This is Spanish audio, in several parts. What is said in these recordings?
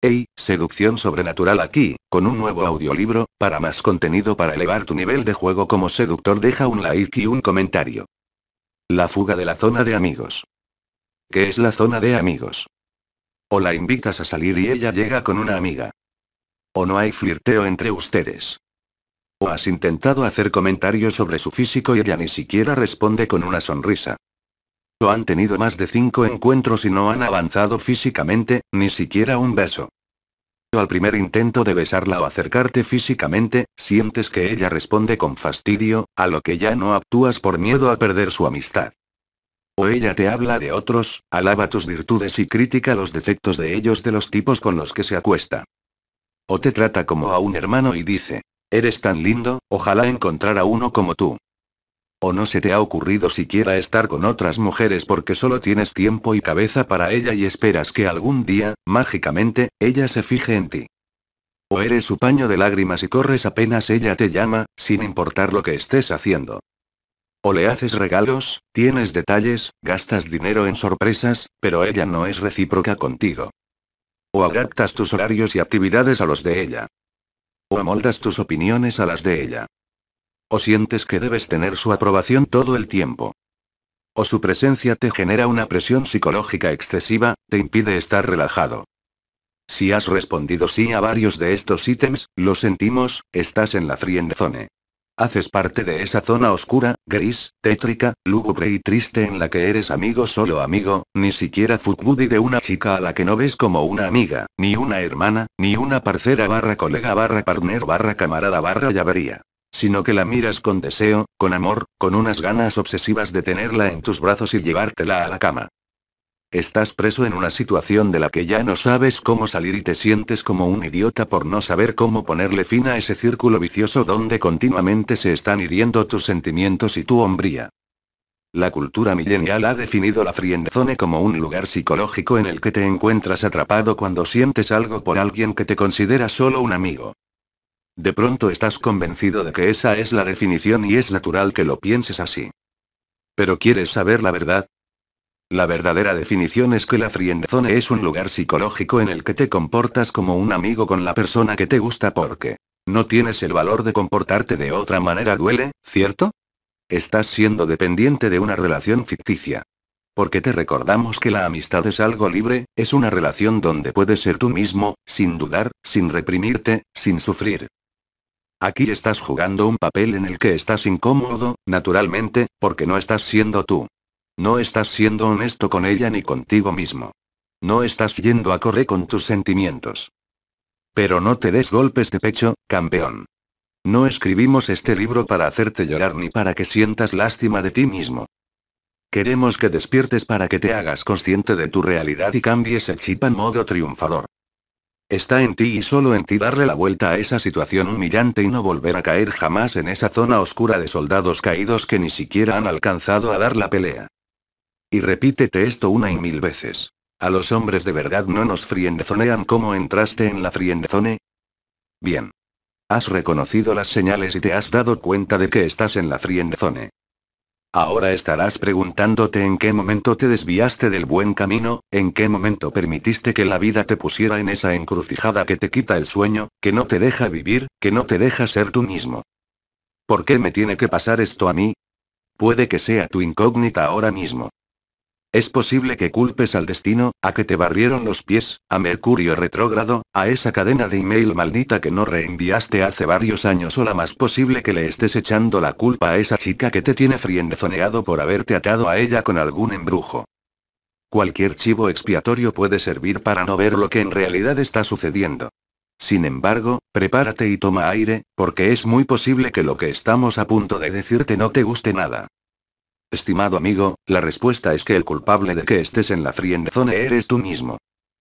Hey, seducción sobrenatural aquí, con un nuevo audiolibro, para más contenido para elevar tu nivel de juego como seductor deja un like y un comentario. La fuga de la zona de amigos. ¿Qué es la zona de amigos? O la invitas a salir y ella llega con una amiga. O no hay flirteo entre ustedes. O has intentado hacer comentarios sobre su físico y ella ni siquiera responde con una sonrisa han tenido más de cinco encuentros y no han avanzado físicamente, ni siquiera un beso. Al primer intento de besarla o acercarte físicamente, sientes que ella responde con fastidio, a lo que ya no actúas por miedo a perder su amistad. O ella te habla de otros, alaba tus virtudes y critica los defectos de ellos de los tipos con los que se acuesta. O te trata como a un hermano y dice, eres tan lindo, ojalá encontrar a uno como tú. ¿O no se te ha ocurrido siquiera estar con otras mujeres porque solo tienes tiempo y cabeza para ella y esperas que algún día, mágicamente, ella se fije en ti? ¿O eres su paño de lágrimas y corres apenas ella te llama, sin importar lo que estés haciendo? ¿O le haces regalos, tienes detalles, gastas dinero en sorpresas, pero ella no es recíproca contigo? ¿O adaptas tus horarios y actividades a los de ella? ¿O amoldas tus opiniones a las de ella? o sientes que debes tener su aprobación todo el tiempo. O su presencia te genera una presión psicológica excesiva, te impide estar relajado. Si has respondido sí a varios de estos ítems, lo sentimos, estás en la frienda zone. Haces parte de esa zona oscura, gris, tétrica, lúgubre y triste en la que eres amigo solo amigo, ni siquiera footbuddy de una chica a la que no ves como una amiga, ni una hermana, ni una parcera barra colega barra partner barra camarada barra llavería sino que la miras con deseo, con amor, con unas ganas obsesivas de tenerla en tus brazos y llevártela a la cama. Estás preso en una situación de la que ya no sabes cómo salir y te sientes como un idiota por no saber cómo ponerle fin a ese círculo vicioso donde continuamente se están hiriendo tus sentimientos y tu hombría. La cultura millenial ha definido la friendzone como un lugar psicológico en el que te encuentras atrapado cuando sientes algo por alguien que te considera solo un amigo. De pronto estás convencido de que esa es la definición y es natural que lo pienses así. Pero ¿quieres saber la verdad? La verdadera definición es que la friendzone es un lugar psicológico en el que te comportas como un amigo con la persona que te gusta porque no tienes el valor de comportarte de otra manera duele, ¿cierto? Estás siendo dependiente de una relación ficticia. Porque te recordamos que la amistad es algo libre, es una relación donde puedes ser tú mismo, sin dudar, sin reprimirte, sin sufrir. Aquí estás jugando un papel en el que estás incómodo, naturalmente, porque no estás siendo tú. No estás siendo honesto con ella ni contigo mismo. No estás yendo a correr con tus sentimientos. Pero no te des golpes de pecho, campeón. No escribimos este libro para hacerte llorar ni para que sientas lástima de ti mismo. Queremos que despiertes para que te hagas consciente de tu realidad y cambies el chip en modo triunfador. Está en ti y solo en ti darle la vuelta a esa situación humillante y no volver a caer jamás en esa zona oscura de soldados caídos que ni siquiera han alcanzado a dar la pelea. Y repítete esto una y mil veces. A los hombres de verdad no nos friendzonean como entraste en la friendzone. Bien. Has reconocido las señales y te has dado cuenta de que estás en la friendzone. Ahora estarás preguntándote en qué momento te desviaste del buen camino, en qué momento permitiste que la vida te pusiera en esa encrucijada que te quita el sueño, que no te deja vivir, que no te deja ser tú mismo. ¿Por qué me tiene que pasar esto a mí? Puede que sea tu incógnita ahora mismo. Es posible que culpes al destino, a que te barrieron los pies, a Mercurio retrógrado, a esa cadena de email maldita que no reenviaste hace varios años o la más posible que le estés echando la culpa a esa chica que te tiene friendezoneado por haberte atado a ella con algún embrujo. Cualquier chivo expiatorio puede servir para no ver lo que en realidad está sucediendo. Sin embargo, prepárate y toma aire, porque es muy posible que lo que estamos a punto de decirte no te guste nada. Estimado amigo, la respuesta es que el culpable de que estés en la frienda zone eres tú mismo.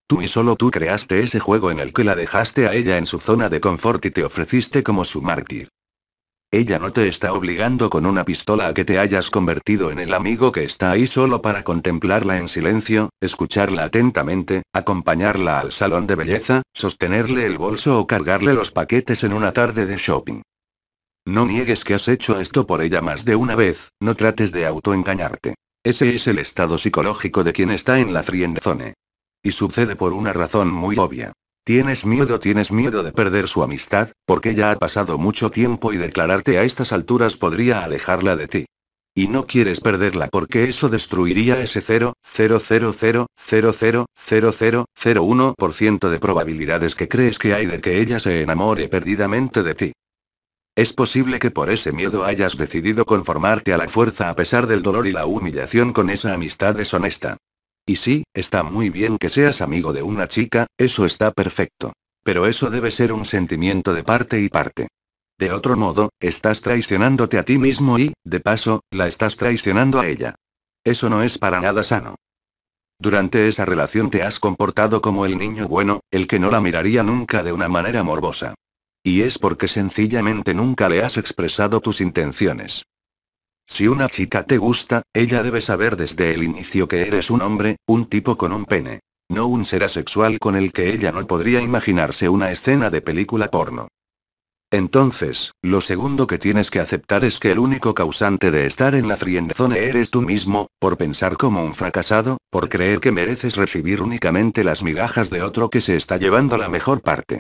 Tú y solo tú creaste ese juego en el que la dejaste a ella en su zona de confort y te ofreciste como su mártir. Ella no te está obligando con una pistola a que te hayas convertido en el amigo que está ahí solo para contemplarla en silencio, escucharla atentamente, acompañarla al salón de belleza, sostenerle el bolso o cargarle los paquetes en una tarde de shopping. No niegues que has hecho esto por ella más de una vez, no trates de autoengañarte. Ese es el estado psicológico de quien está en la friendzone. Y sucede por una razón muy obvia. Tienes miedo, tienes miedo de perder su amistad, porque ya ha pasado mucho tiempo y declararte a estas alturas podría alejarla de ti. Y no quieres perderla porque eso destruiría ese 0, 1% de probabilidades que crees que hay de que ella se enamore perdidamente de ti. Es posible que por ese miedo hayas decidido conformarte a la fuerza a pesar del dolor y la humillación con esa amistad deshonesta. Y sí, está muy bien que seas amigo de una chica, eso está perfecto. Pero eso debe ser un sentimiento de parte y parte. De otro modo, estás traicionándote a ti mismo y, de paso, la estás traicionando a ella. Eso no es para nada sano. Durante esa relación te has comportado como el niño bueno, el que no la miraría nunca de una manera morbosa. Y es porque sencillamente nunca le has expresado tus intenciones. Si una chica te gusta, ella debe saber desde el inicio que eres un hombre, un tipo con un pene. No un ser asexual con el que ella no podría imaginarse una escena de película porno. Entonces, lo segundo que tienes que aceptar es que el único causante de estar en la friendzone eres tú mismo, por pensar como un fracasado, por creer que mereces recibir únicamente las migajas de otro que se está llevando la mejor parte.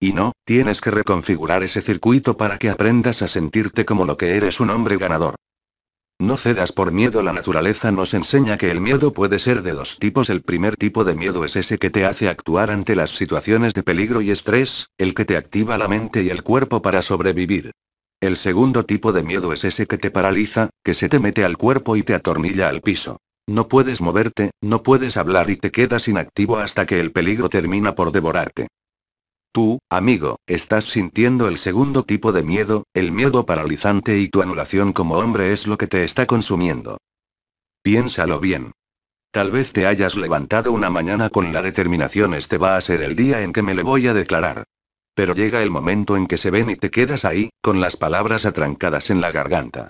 Y no, Tienes que reconfigurar ese circuito para que aprendas a sentirte como lo que eres un hombre ganador. No cedas por miedo, la naturaleza nos enseña que el miedo puede ser de dos tipos. El primer tipo de miedo es ese que te hace actuar ante las situaciones de peligro y estrés, el que te activa la mente y el cuerpo para sobrevivir. El segundo tipo de miedo es ese que te paraliza, que se te mete al cuerpo y te atornilla al piso. No puedes moverte, no puedes hablar y te quedas inactivo hasta que el peligro termina por devorarte. Tú, amigo, estás sintiendo el segundo tipo de miedo, el miedo paralizante y tu anulación como hombre es lo que te está consumiendo. Piénsalo bien. Tal vez te hayas levantado una mañana con la determinación este va a ser el día en que me le voy a declarar. Pero llega el momento en que se ven y te quedas ahí, con las palabras atrancadas en la garganta.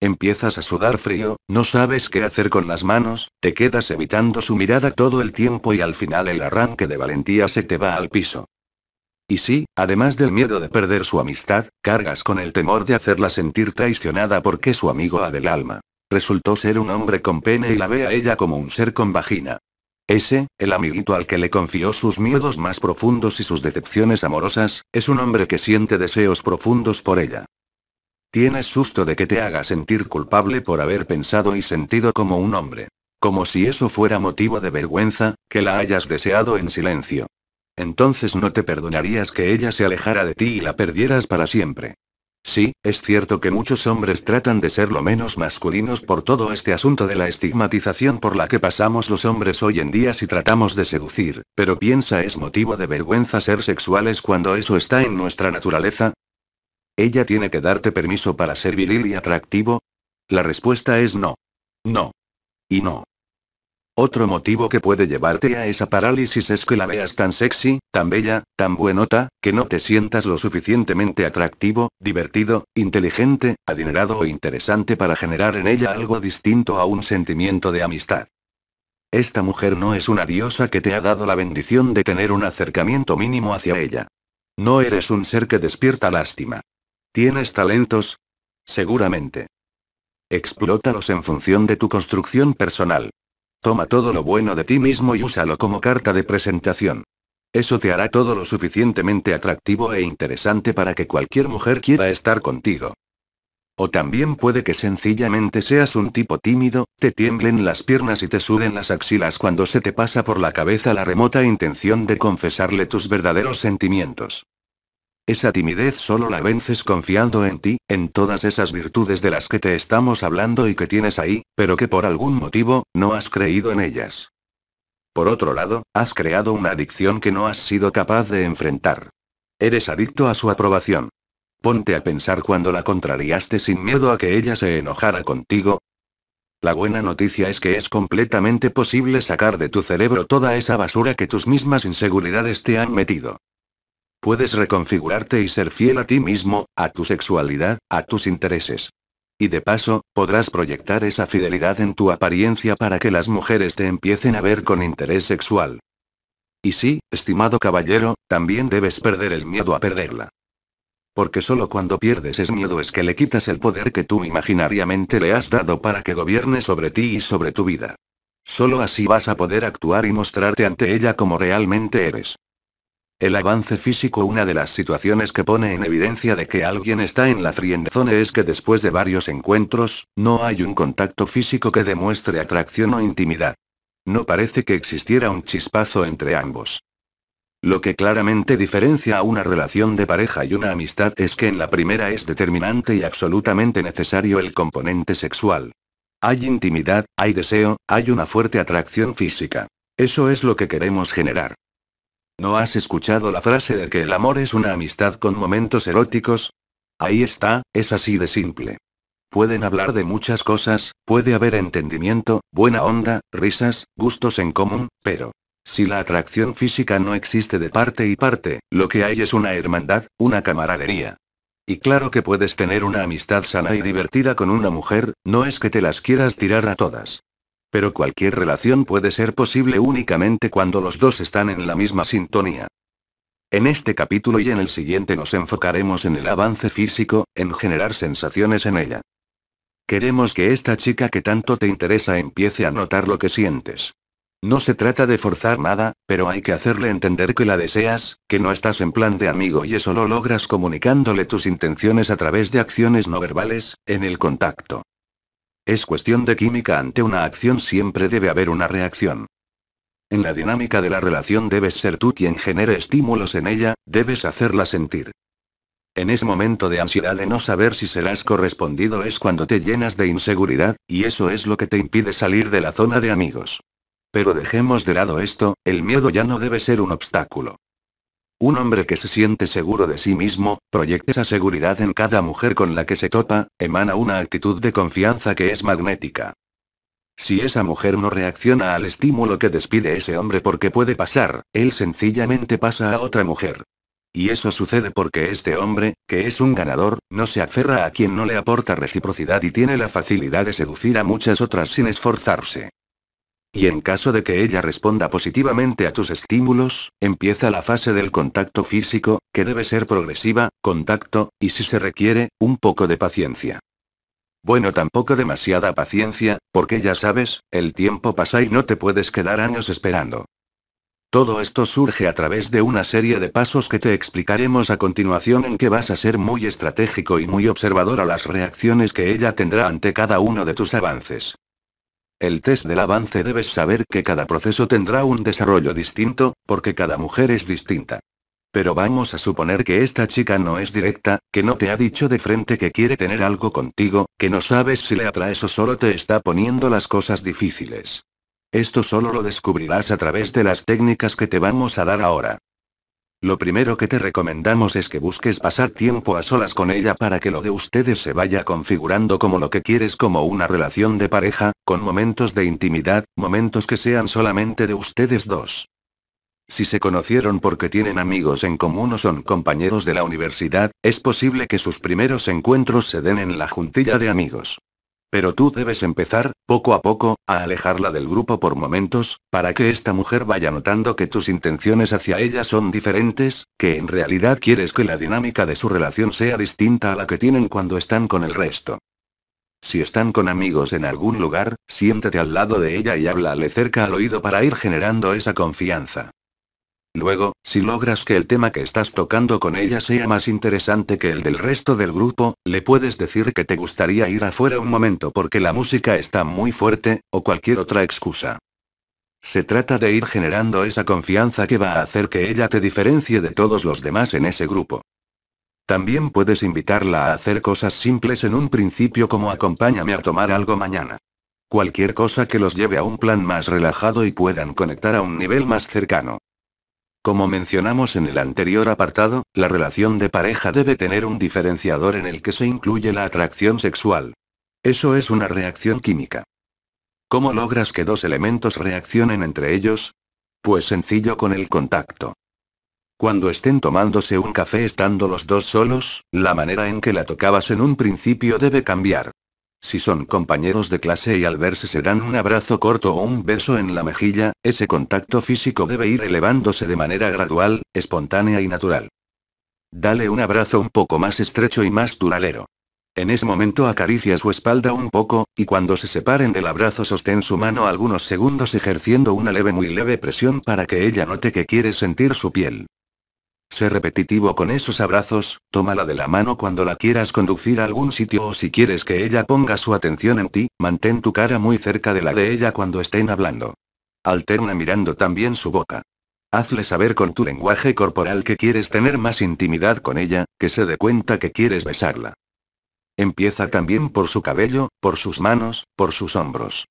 Empiezas a sudar frío, no sabes qué hacer con las manos, te quedas evitando su mirada todo el tiempo y al final el arranque de valentía se te va al piso. Y sí, además del miedo de perder su amistad, cargas con el temor de hacerla sentir traicionada porque su amigo del Alma resultó ser un hombre con pene y la ve a ella como un ser con vagina. Ese, el amiguito al que le confió sus miedos más profundos y sus decepciones amorosas, es un hombre que siente deseos profundos por ella. Tienes susto de que te haga sentir culpable por haber pensado y sentido como un hombre. Como si eso fuera motivo de vergüenza, que la hayas deseado en silencio. Entonces no te perdonarías que ella se alejara de ti y la perdieras para siempre. Sí, es cierto que muchos hombres tratan de ser lo menos masculinos por todo este asunto de la estigmatización por la que pasamos los hombres hoy en día si tratamos de seducir, pero piensa es motivo de vergüenza ser sexuales cuando eso está en nuestra naturaleza. ¿Ella tiene que darte permiso para ser viril y atractivo? La respuesta es no. No. Y no. Otro motivo que puede llevarte a esa parálisis es que la veas tan sexy, tan bella, tan buenota, que no te sientas lo suficientemente atractivo, divertido, inteligente, adinerado o interesante para generar en ella algo distinto a un sentimiento de amistad. Esta mujer no es una diosa que te ha dado la bendición de tener un acercamiento mínimo hacia ella. No eres un ser que despierta lástima. ¿Tienes talentos? Seguramente. Explótalos en función de tu construcción personal. Toma todo lo bueno de ti mismo y úsalo como carta de presentación. Eso te hará todo lo suficientemente atractivo e interesante para que cualquier mujer quiera estar contigo. O también puede que sencillamente seas un tipo tímido, te tiemblen las piernas y te suden las axilas cuando se te pasa por la cabeza la remota intención de confesarle tus verdaderos sentimientos. Esa timidez solo la vences confiando en ti, en todas esas virtudes de las que te estamos hablando y que tienes ahí, pero que por algún motivo, no has creído en ellas. Por otro lado, has creado una adicción que no has sido capaz de enfrentar. Eres adicto a su aprobación. Ponte a pensar cuando la contrariaste sin miedo a que ella se enojara contigo. La buena noticia es que es completamente posible sacar de tu cerebro toda esa basura que tus mismas inseguridades te han metido. Puedes reconfigurarte y ser fiel a ti mismo, a tu sexualidad, a tus intereses. Y de paso, podrás proyectar esa fidelidad en tu apariencia para que las mujeres te empiecen a ver con interés sexual. Y sí, estimado caballero, también debes perder el miedo a perderla. Porque solo cuando pierdes ese miedo es que le quitas el poder que tú imaginariamente le has dado para que gobierne sobre ti y sobre tu vida. Solo así vas a poder actuar y mostrarte ante ella como realmente eres. El avance físico Una de las situaciones que pone en evidencia de que alguien está en la friendzone es que después de varios encuentros, no hay un contacto físico que demuestre atracción o intimidad. No parece que existiera un chispazo entre ambos. Lo que claramente diferencia a una relación de pareja y una amistad es que en la primera es determinante y absolutamente necesario el componente sexual. Hay intimidad, hay deseo, hay una fuerte atracción física. Eso es lo que queremos generar. ¿No has escuchado la frase de que el amor es una amistad con momentos eróticos? Ahí está, es así de simple. Pueden hablar de muchas cosas, puede haber entendimiento, buena onda, risas, gustos en común, pero... Si la atracción física no existe de parte y parte, lo que hay es una hermandad, una camaradería. Y claro que puedes tener una amistad sana y divertida con una mujer, no es que te las quieras tirar a todas pero cualquier relación puede ser posible únicamente cuando los dos están en la misma sintonía. En este capítulo y en el siguiente nos enfocaremos en el avance físico, en generar sensaciones en ella. Queremos que esta chica que tanto te interesa empiece a notar lo que sientes. No se trata de forzar nada, pero hay que hacerle entender que la deseas, que no estás en plan de amigo y eso lo logras comunicándole tus intenciones a través de acciones no verbales, en el contacto. Es cuestión de química ante una acción siempre debe haber una reacción. En la dinámica de la relación debes ser tú quien genere estímulos en ella, debes hacerla sentir. En ese momento de ansiedad de no saber si serás correspondido es cuando te llenas de inseguridad, y eso es lo que te impide salir de la zona de amigos. Pero dejemos de lado esto, el miedo ya no debe ser un obstáculo. Un hombre que se siente seguro de sí mismo, proyecta esa seguridad en cada mujer con la que se topa, emana una actitud de confianza que es magnética. Si esa mujer no reacciona al estímulo que despide ese hombre porque puede pasar, él sencillamente pasa a otra mujer. Y eso sucede porque este hombre, que es un ganador, no se aferra a quien no le aporta reciprocidad y tiene la facilidad de seducir a muchas otras sin esforzarse. Y en caso de que ella responda positivamente a tus estímulos, empieza la fase del contacto físico, que debe ser progresiva, contacto, y si se requiere, un poco de paciencia. Bueno, tampoco demasiada paciencia, porque ya sabes, el tiempo pasa y no te puedes quedar años esperando. Todo esto surge a través de una serie de pasos que te explicaremos a continuación en que vas a ser muy estratégico y muy observador a las reacciones que ella tendrá ante cada uno de tus avances. El test del avance debes saber que cada proceso tendrá un desarrollo distinto, porque cada mujer es distinta. Pero vamos a suponer que esta chica no es directa, que no te ha dicho de frente que quiere tener algo contigo, que no sabes si le atraes o solo te está poniendo las cosas difíciles. Esto solo lo descubrirás a través de las técnicas que te vamos a dar ahora. Lo primero que te recomendamos es que busques pasar tiempo a solas con ella para que lo de ustedes se vaya configurando como lo que quieres como una relación de pareja, con momentos de intimidad, momentos que sean solamente de ustedes dos. Si se conocieron porque tienen amigos en común o son compañeros de la universidad, es posible que sus primeros encuentros se den en la juntilla de amigos. Pero tú debes empezar, poco a poco, a alejarla del grupo por momentos, para que esta mujer vaya notando que tus intenciones hacia ella son diferentes, que en realidad quieres que la dinámica de su relación sea distinta a la que tienen cuando están con el resto. Si están con amigos en algún lugar, siéntate al lado de ella y háblale cerca al oído para ir generando esa confianza. Luego, si logras que el tema que estás tocando con ella sea más interesante que el del resto del grupo, le puedes decir que te gustaría ir afuera un momento porque la música está muy fuerte, o cualquier otra excusa. Se trata de ir generando esa confianza que va a hacer que ella te diferencie de todos los demás en ese grupo. También puedes invitarla a hacer cosas simples en un principio como acompáñame a tomar algo mañana. Cualquier cosa que los lleve a un plan más relajado y puedan conectar a un nivel más cercano. Como mencionamos en el anterior apartado, la relación de pareja debe tener un diferenciador en el que se incluye la atracción sexual. Eso es una reacción química. ¿Cómo logras que dos elementos reaccionen entre ellos? Pues sencillo con el contacto. Cuando estén tomándose un café estando los dos solos, la manera en que la tocabas en un principio debe cambiar. Si son compañeros de clase y al verse se dan un abrazo corto o un beso en la mejilla, ese contacto físico debe ir elevándose de manera gradual, espontánea y natural. Dale un abrazo un poco más estrecho y más duradero. En ese momento acaricia su espalda un poco, y cuando se separen del abrazo sostén su mano algunos segundos ejerciendo una leve muy leve presión para que ella note que quiere sentir su piel. Sé repetitivo con esos abrazos, tómala de la mano cuando la quieras conducir a algún sitio o si quieres que ella ponga su atención en ti, mantén tu cara muy cerca de la de ella cuando estén hablando. Alterna mirando también su boca. Hazle saber con tu lenguaje corporal que quieres tener más intimidad con ella, que se dé cuenta que quieres besarla. Empieza también por su cabello, por sus manos, por sus hombros.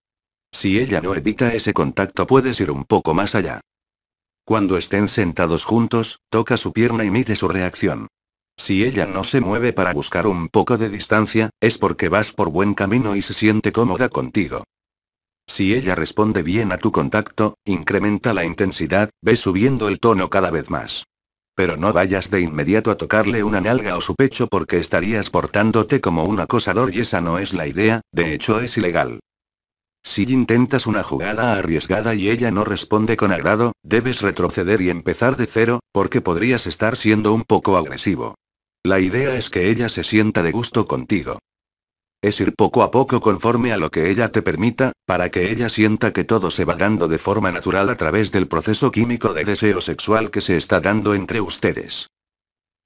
Si ella no evita ese contacto puedes ir un poco más allá. Cuando estén sentados juntos, toca su pierna y mide su reacción. Si ella no se mueve para buscar un poco de distancia, es porque vas por buen camino y se siente cómoda contigo. Si ella responde bien a tu contacto, incrementa la intensidad, ve subiendo el tono cada vez más. Pero no vayas de inmediato a tocarle una nalga o su pecho porque estarías portándote como un acosador y esa no es la idea, de hecho es ilegal. Si intentas una jugada arriesgada y ella no responde con agrado, debes retroceder y empezar de cero, porque podrías estar siendo un poco agresivo. La idea es que ella se sienta de gusto contigo. Es ir poco a poco conforme a lo que ella te permita, para que ella sienta que todo se va dando de forma natural a través del proceso químico de deseo sexual que se está dando entre ustedes.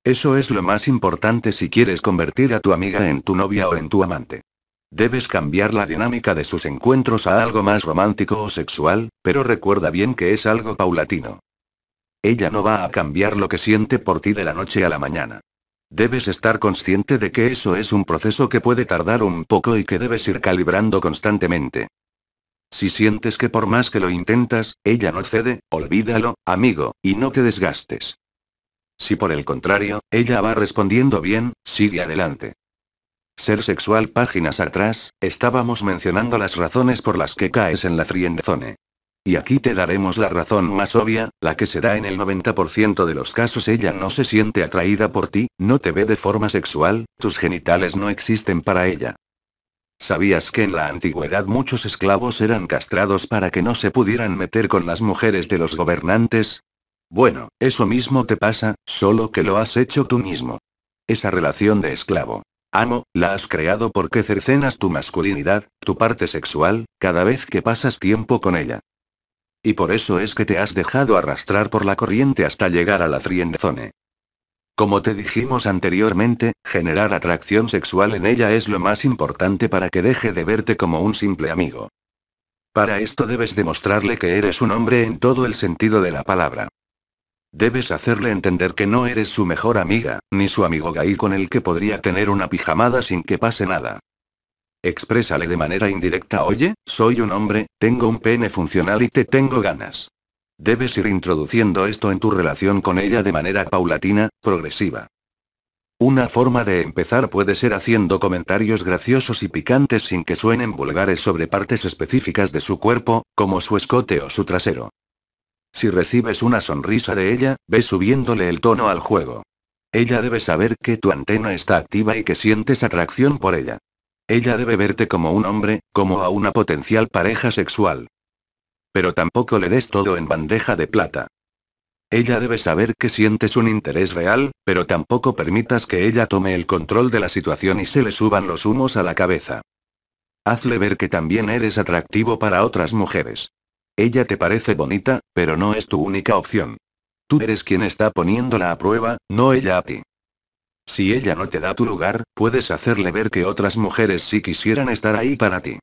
Eso es lo más importante si quieres convertir a tu amiga en tu novia o en tu amante. Debes cambiar la dinámica de sus encuentros a algo más romántico o sexual, pero recuerda bien que es algo paulatino. Ella no va a cambiar lo que siente por ti de la noche a la mañana. Debes estar consciente de que eso es un proceso que puede tardar un poco y que debes ir calibrando constantemente. Si sientes que por más que lo intentas, ella no cede, olvídalo, amigo, y no te desgastes. Si por el contrario, ella va respondiendo bien, sigue adelante ser sexual páginas atrás, estábamos mencionando las razones por las que caes en la friendzone. Y aquí te daremos la razón más obvia, la que se da en el 90% de los casos ella no se siente atraída por ti, no te ve de forma sexual, tus genitales no existen para ella. ¿Sabías que en la antigüedad muchos esclavos eran castrados para que no se pudieran meter con las mujeres de los gobernantes? Bueno, eso mismo te pasa, solo que lo has hecho tú mismo. Esa relación de esclavo. Amo, la has creado porque cercenas tu masculinidad, tu parte sexual, cada vez que pasas tiempo con ella. Y por eso es que te has dejado arrastrar por la corriente hasta llegar a la friendzone. Como te dijimos anteriormente, generar atracción sexual en ella es lo más importante para que deje de verte como un simple amigo. Para esto debes demostrarle que eres un hombre en todo el sentido de la palabra. Debes hacerle entender que no eres su mejor amiga, ni su amigo gay con el que podría tener una pijamada sin que pase nada. Exprésale de manera indirecta, oye, soy un hombre, tengo un pene funcional y te tengo ganas. Debes ir introduciendo esto en tu relación con ella de manera paulatina, progresiva. Una forma de empezar puede ser haciendo comentarios graciosos y picantes sin que suenen vulgares sobre partes específicas de su cuerpo, como su escote o su trasero. Si recibes una sonrisa de ella, ve subiéndole el tono al juego. Ella debe saber que tu antena está activa y que sientes atracción por ella. Ella debe verte como un hombre, como a una potencial pareja sexual. Pero tampoco le des todo en bandeja de plata. Ella debe saber que sientes un interés real, pero tampoco permitas que ella tome el control de la situación y se le suban los humos a la cabeza. Hazle ver que también eres atractivo para otras mujeres. Ella te parece bonita, pero no es tu única opción. Tú eres quien está poniéndola a prueba, no ella a ti. Si ella no te da tu lugar, puedes hacerle ver que otras mujeres sí quisieran estar ahí para ti.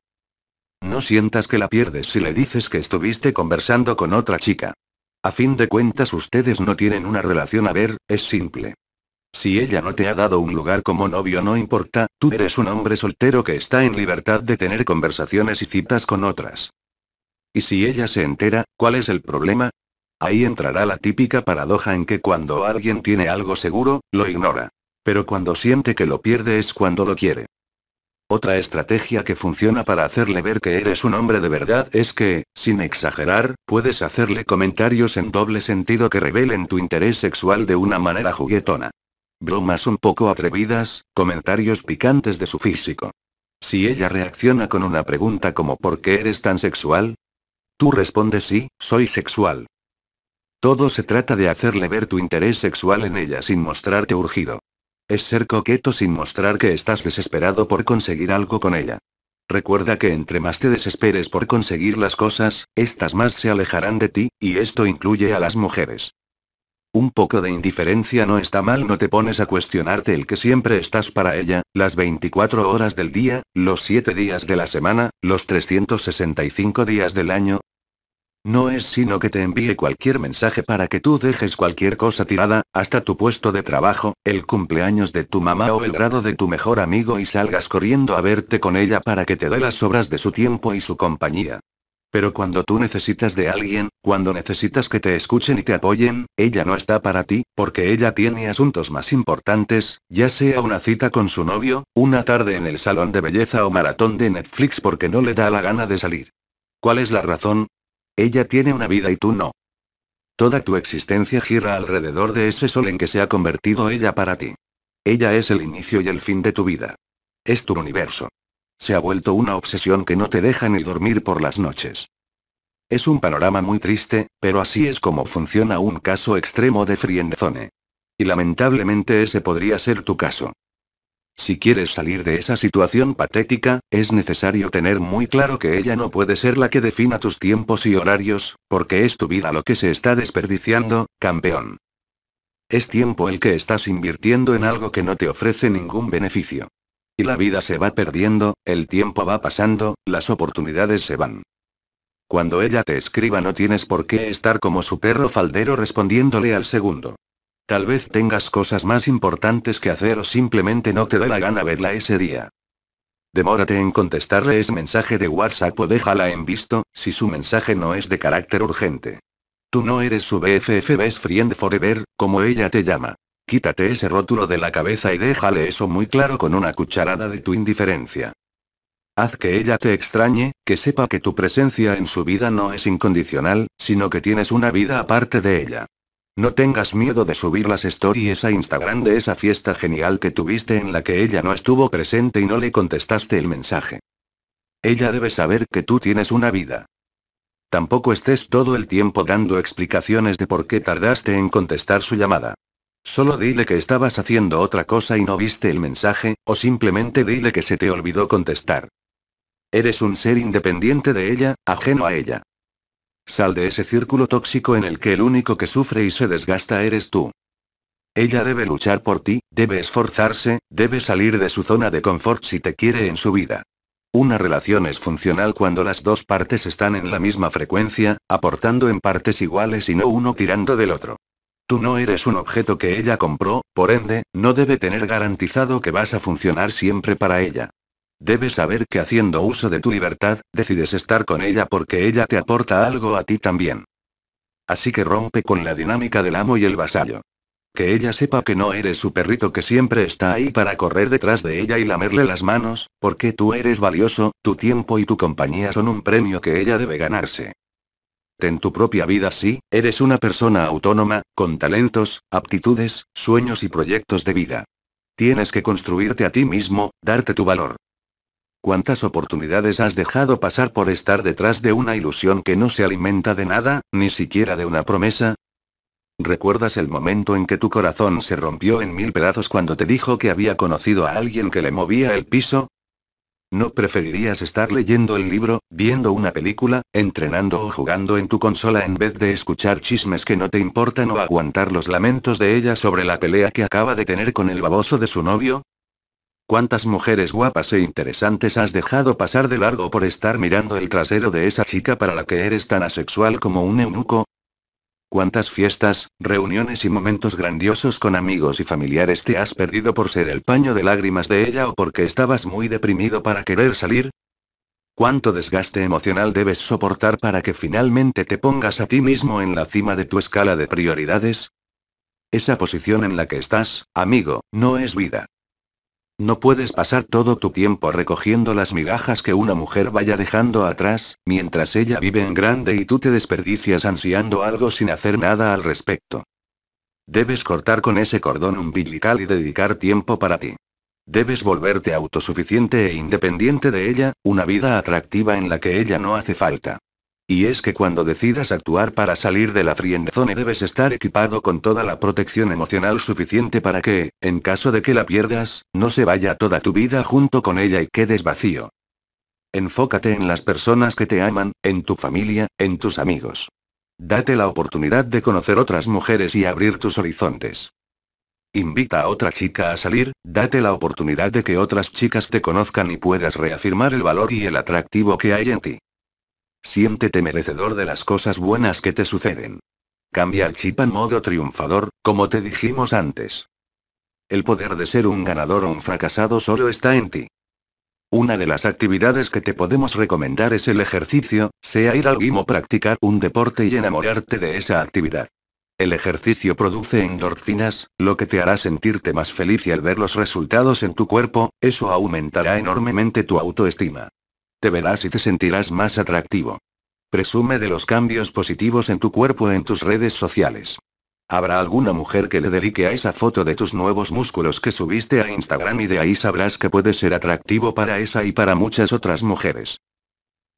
No sientas que la pierdes si le dices que estuviste conversando con otra chica. A fin de cuentas ustedes no tienen una relación a ver, es simple. Si ella no te ha dado un lugar como novio no importa, tú eres un hombre soltero que está en libertad de tener conversaciones y citas con otras. ¿Y si ella se entera, cuál es el problema? Ahí entrará la típica paradoja en que cuando alguien tiene algo seguro, lo ignora. Pero cuando siente que lo pierde es cuando lo quiere. Otra estrategia que funciona para hacerle ver que eres un hombre de verdad es que, sin exagerar, puedes hacerle comentarios en doble sentido que revelen tu interés sexual de una manera juguetona. Bromas un poco atrevidas, comentarios picantes de su físico. Si ella reacciona con una pregunta como ¿por qué eres tan sexual? Tú respondes sí, soy sexual. Todo se trata de hacerle ver tu interés sexual en ella sin mostrarte urgido. Es ser coqueto sin mostrar que estás desesperado por conseguir algo con ella. Recuerda que entre más te desesperes por conseguir las cosas, estas más se alejarán de ti, y esto incluye a las mujeres. Un poco de indiferencia no está mal, no te pones a cuestionarte el que siempre estás para ella, las 24 horas del día, los 7 días de la semana, los 365 días del año. No es sino que te envíe cualquier mensaje para que tú dejes cualquier cosa tirada, hasta tu puesto de trabajo, el cumpleaños de tu mamá o el grado de tu mejor amigo y salgas corriendo a verte con ella para que te dé las obras de su tiempo y su compañía. Pero cuando tú necesitas de alguien, cuando necesitas que te escuchen y te apoyen, ella no está para ti, porque ella tiene asuntos más importantes, ya sea una cita con su novio, una tarde en el salón de belleza o maratón de Netflix porque no le da la gana de salir. ¿Cuál es la razón? Ella tiene una vida y tú no. Toda tu existencia gira alrededor de ese sol en que se ha convertido ella para ti. Ella es el inicio y el fin de tu vida. Es tu universo. Se ha vuelto una obsesión que no te deja ni dormir por las noches. Es un panorama muy triste, pero así es como funciona un caso extremo de friendzone. Y lamentablemente ese podría ser tu caso. Si quieres salir de esa situación patética, es necesario tener muy claro que ella no puede ser la que defina tus tiempos y horarios, porque es tu vida lo que se está desperdiciando, campeón. Es tiempo el que estás invirtiendo en algo que no te ofrece ningún beneficio. Y la vida se va perdiendo, el tiempo va pasando, las oportunidades se van. Cuando ella te escriba no tienes por qué estar como su perro faldero respondiéndole al segundo. Tal vez tengas cosas más importantes que hacer o simplemente no te da la gana verla ese día. Demórate en contestarle ese mensaje de WhatsApp o déjala en visto, si su mensaje no es de carácter urgente. Tú no eres su BFF Best Friend Forever, como ella te llama. Quítate ese rótulo de la cabeza y déjale eso muy claro con una cucharada de tu indiferencia. Haz que ella te extrañe, que sepa que tu presencia en su vida no es incondicional, sino que tienes una vida aparte de ella. No tengas miedo de subir las stories a Instagram de esa fiesta genial que tuviste en la que ella no estuvo presente y no le contestaste el mensaje. Ella debe saber que tú tienes una vida. Tampoco estés todo el tiempo dando explicaciones de por qué tardaste en contestar su llamada. Solo dile que estabas haciendo otra cosa y no viste el mensaje, o simplemente dile que se te olvidó contestar. Eres un ser independiente de ella, ajeno a ella. Sal de ese círculo tóxico en el que el único que sufre y se desgasta eres tú. Ella debe luchar por ti, debe esforzarse, debe salir de su zona de confort si te quiere en su vida. Una relación es funcional cuando las dos partes están en la misma frecuencia, aportando en partes iguales y no uno tirando del otro. Tú no eres un objeto que ella compró, por ende, no debe tener garantizado que vas a funcionar siempre para ella. Debes saber que haciendo uso de tu libertad, decides estar con ella porque ella te aporta algo a ti también. Así que rompe con la dinámica del amo y el vasallo. Que ella sepa que no eres su perrito que siempre está ahí para correr detrás de ella y lamerle las manos, porque tú eres valioso, tu tiempo y tu compañía son un premio que ella debe ganarse en tu propia vida sí, eres una persona autónoma, con talentos, aptitudes, sueños y proyectos de vida. Tienes que construirte a ti mismo, darte tu valor. ¿Cuántas oportunidades has dejado pasar por estar detrás de una ilusión que no se alimenta de nada, ni siquiera de una promesa? ¿Recuerdas el momento en que tu corazón se rompió en mil pedazos cuando te dijo que había conocido a alguien que le movía el piso? ¿No preferirías estar leyendo el libro, viendo una película, entrenando o jugando en tu consola en vez de escuchar chismes que no te importan o aguantar los lamentos de ella sobre la pelea que acaba de tener con el baboso de su novio? ¿Cuántas mujeres guapas e interesantes has dejado pasar de largo por estar mirando el trasero de esa chica para la que eres tan asexual como un eunuco? Cuántas fiestas, reuniones y momentos grandiosos con amigos y familiares te has perdido por ser el paño de lágrimas de ella o porque estabas muy deprimido para querer salir. Cuánto desgaste emocional debes soportar para que finalmente te pongas a ti mismo en la cima de tu escala de prioridades. Esa posición en la que estás, amigo, no es vida. No puedes pasar todo tu tiempo recogiendo las migajas que una mujer vaya dejando atrás, mientras ella vive en grande y tú te desperdicias ansiando algo sin hacer nada al respecto. Debes cortar con ese cordón umbilical y dedicar tiempo para ti. Debes volverte autosuficiente e independiente de ella, una vida atractiva en la que ella no hace falta. Y es que cuando decidas actuar para salir de la friendzone debes estar equipado con toda la protección emocional suficiente para que, en caso de que la pierdas, no se vaya toda tu vida junto con ella y quedes vacío. Enfócate en las personas que te aman, en tu familia, en tus amigos. Date la oportunidad de conocer otras mujeres y abrir tus horizontes. Invita a otra chica a salir, date la oportunidad de que otras chicas te conozcan y puedas reafirmar el valor y el atractivo que hay en ti. Siéntete merecedor de las cosas buenas que te suceden. Cambia el chip en modo triunfador, como te dijimos antes. El poder de ser un ganador o un fracasado solo está en ti. Una de las actividades que te podemos recomendar es el ejercicio, sea ir al gym practicar un deporte y enamorarte de esa actividad. El ejercicio produce endorfinas, lo que te hará sentirte más feliz y al ver los resultados en tu cuerpo, eso aumentará enormemente tu autoestima. Te verás y te sentirás más atractivo. Presume de los cambios positivos en tu cuerpo en tus redes sociales. Habrá alguna mujer que le dedique a esa foto de tus nuevos músculos que subiste a Instagram y de ahí sabrás que puedes ser atractivo para esa y para muchas otras mujeres.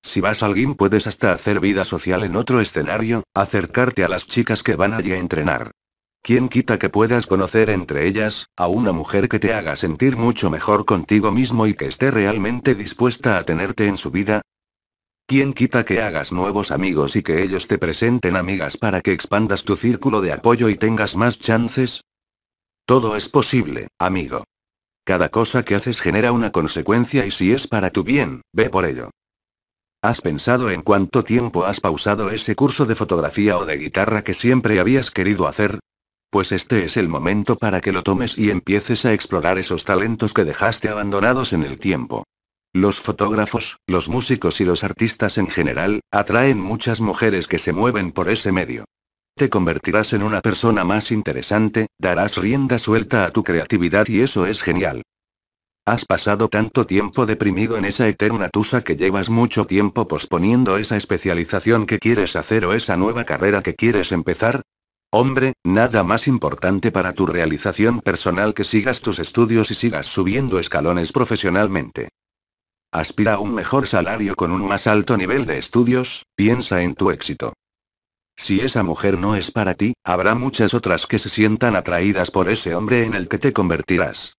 Si vas al alguien puedes hasta hacer vida social en otro escenario, acercarte a las chicas que van allí a entrenar. ¿Quién quita que puedas conocer entre ellas, a una mujer que te haga sentir mucho mejor contigo mismo y que esté realmente dispuesta a tenerte en su vida? ¿Quién quita que hagas nuevos amigos y que ellos te presenten amigas para que expandas tu círculo de apoyo y tengas más chances? Todo es posible, amigo. Cada cosa que haces genera una consecuencia y si es para tu bien, ve por ello. ¿Has pensado en cuánto tiempo has pausado ese curso de fotografía o de guitarra que siempre habías querido hacer? Pues este es el momento para que lo tomes y empieces a explorar esos talentos que dejaste abandonados en el tiempo. Los fotógrafos, los músicos y los artistas en general, atraen muchas mujeres que se mueven por ese medio. Te convertirás en una persona más interesante, darás rienda suelta a tu creatividad y eso es genial. Has pasado tanto tiempo deprimido en esa eterna tusa que llevas mucho tiempo posponiendo esa especialización que quieres hacer o esa nueva carrera que quieres empezar, Hombre, nada más importante para tu realización personal que sigas tus estudios y sigas subiendo escalones profesionalmente. Aspira a un mejor salario con un más alto nivel de estudios, piensa en tu éxito. Si esa mujer no es para ti, habrá muchas otras que se sientan atraídas por ese hombre en el que te convertirás.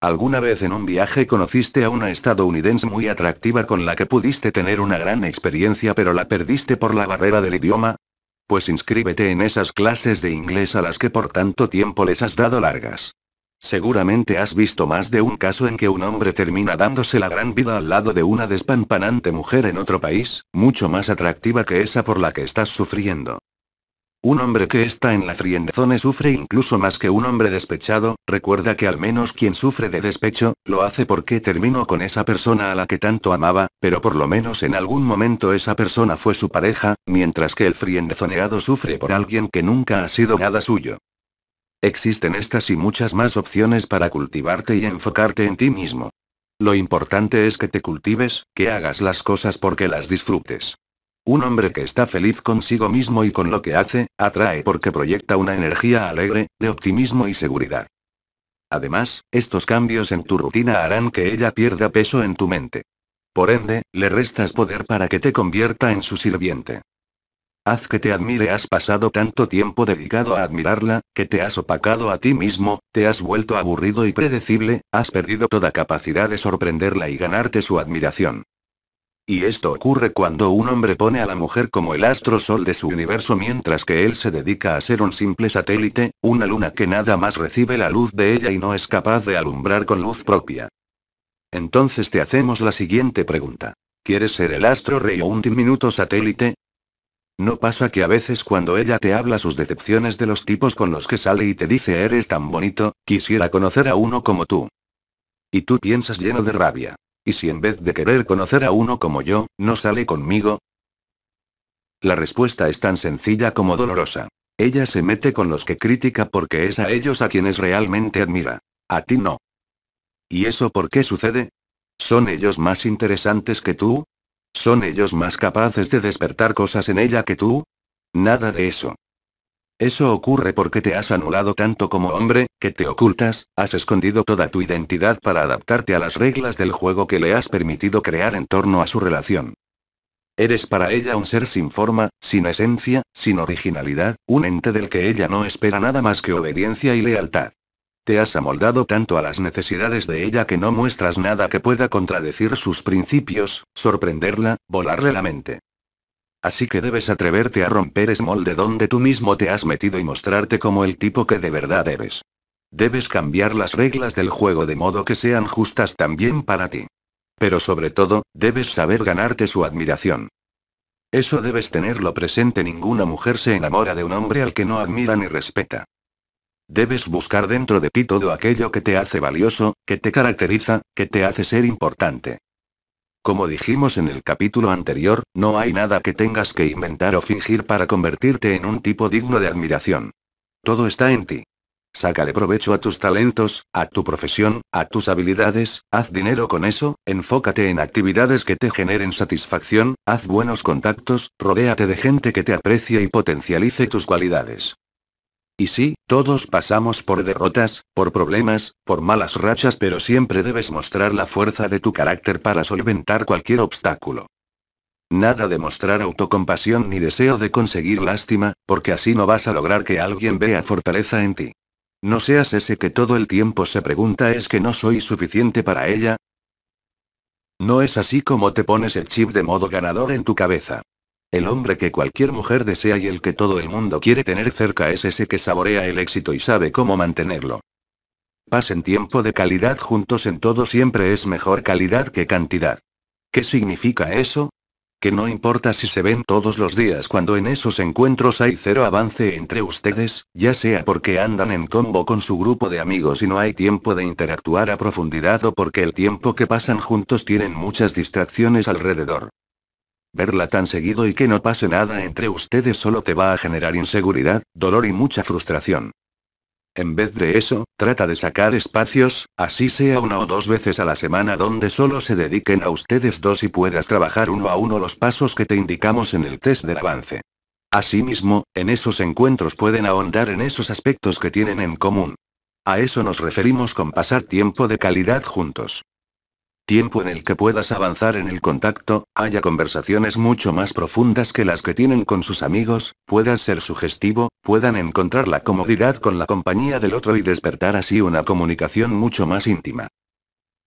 ¿Alguna vez en un viaje conociste a una estadounidense muy atractiva con la que pudiste tener una gran experiencia pero la perdiste por la barrera del idioma? Pues inscríbete en esas clases de inglés a las que por tanto tiempo les has dado largas. Seguramente has visto más de un caso en que un hombre termina dándose la gran vida al lado de una despampanante mujer en otro país, mucho más atractiva que esa por la que estás sufriendo. Un hombre que está en la friendezone sufre incluso más que un hombre despechado, recuerda que al menos quien sufre de despecho, lo hace porque terminó con esa persona a la que tanto amaba, pero por lo menos en algún momento esa persona fue su pareja, mientras que el friendezoneado sufre por alguien que nunca ha sido nada suyo. Existen estas y muchas más opciones para cultivarte y enfocarte en ti mismo. Lo importante es que te cultives, que hagas las cosas porque las disfrutes. Un hombre que está feliz consigo mismo y con lo que hace, atrae porque proyecta una energía alegre, de optimismo y seguridad. Además, estos cambios en tu rutina harán que ella pierda peso en tu mente. Por ende, le restas poder para que te convierta en su sirviente. Haz que te admire, has pasado tanto tiempo dedicado a admirarla, que te has opacado a ti mismo, te has vuelto aburrido y predecible, has perdido toda capacidad de sorprenderla y ganarte su admiración. Y esto ocurre cuando un hombre pone a la mujer como el astro sol de su universo mientras que él se dedica a ser un simple satélite, una luna que nada más recibe la luz de ella y no es capaz de alumbrar con luz propia. Entonces te hacemos la siguiente pregunta. ¿Quieres ser el astro rey o un diminuto satélite? ¿No pasa que a veces cuando ella te habla sus decepciones de los tipos con los que sale y te dice eres tan bonito, quisiera conocer a uno como tú? Y tú piensas lleno de rabia. ¿Y si en vez de querer conocer a uno como yo, no sale conmigo? La respuesta es tan sencilla como dolorosa. Ella se mete con los que critica porque es a ellos a quienes realmente admira. A ti no. ¿Y eso por qué sucede? ¿Son ellos más interesantes que tú? ¿Son ellos más capaces de despertar cosas en ella que tú? Nada de eso. Eso ocurre porque te has anulado tanto como hombre, que te ocultas, has escondido toda tu identidad para adaptarte a las reglas del juego que le has permitido crear en torno a su relación. Eres para ella un ser sin forma, sin esencia, sin originalidad, un ente del que ella no espera nada más que obediencia y lealtad. Te has amoldado tanto a las necesidades de ella que no muestras nada que pueda contradecir sus principios, sorprenderla, volarle la mente. Así que debes atreverte a romper ese molde donde tú mismo te has metido y mostrarte como el tipo que de verdad eres. Debes cambiar las reglas del juego de modo que sean justas también para ti. Pero sobre todo, debes saber ganarte su admiración. Eso debes tenerlo presente, ninguna mujer se enamora de un hombre al que no admira ni respeta. Debes buscar dentro de ti todo aquello que te hace valioso, que te caracteriza, que te hace ser importante. Como dijimos en el capítulo anterior, no hay nada que tengas que inventar o fingir para convertirte en un tipo digno de admiración. Todo está en ti. Sácale provecho a tus talentos, a tu profesión, a tus habilidades, haz dinero con eso, enfócate en actividades que te generen satisfacción, haz buenos contactos, rodéate de gente que te aprecie y potencialice tus cualidades. Y sí, todos pasamos por derrotas, por problemas, por malas rachas, pero siempre debes mostrar la fuerza de tu carácter para solventar cualquier obstáculo. Nada de mostrar autocompasión ni deseo de conseguir lástima, porque así no vas a lograr que alguien vea fortaleza en ti. No seas ese que todo el tiempo se pregunta es que no soy suficiente para ella. No es así como te pones el chip de modo ganador en tu cabeza. El hombre que cualquier mujer desea y el que todo el mundo quiere tener cerca es ese que saborea el éxito y sabe cómo mantenerlo. Pasen tiempo de calidad juntos en todo siempre es mejor calidad que cantidad. ¿Qué significa eso? Que no importa si se ven todos los días cuando en esos encuentros hay cero avance entre ustedes, ya sea porque andan en combo con su grupo de amigos y no hay tiempo de interactuar a profundidad o porque el tiempo que pasan juntos tienen muchas distracciones alrededor. Verla tan seguido y que no pase nada entre ustedes solo te va a generar inseguridad, dolor y mucha frustración. En vez de eso, trata de sacar espacios, así sea una o dos veces a la semana donde solo se dediquen a ustedes dos y puedas trabajar uno a uno los pasos que te indicamos en el test del avance. Asimismo, en esos encuentros pueden ahondar en esos aspectos que tienen en común. A eso nos referimos con pasar tiempo de calidad juntos. Tiempo en el que puedas avanzar en el contacto, haya conversaciones mucho más profundas que las que tienen con sus amigos, puedas ser sugestivo, puedan encontrar la comodidad con la compañía del otro y despertar así una comunicación mucho más íntima.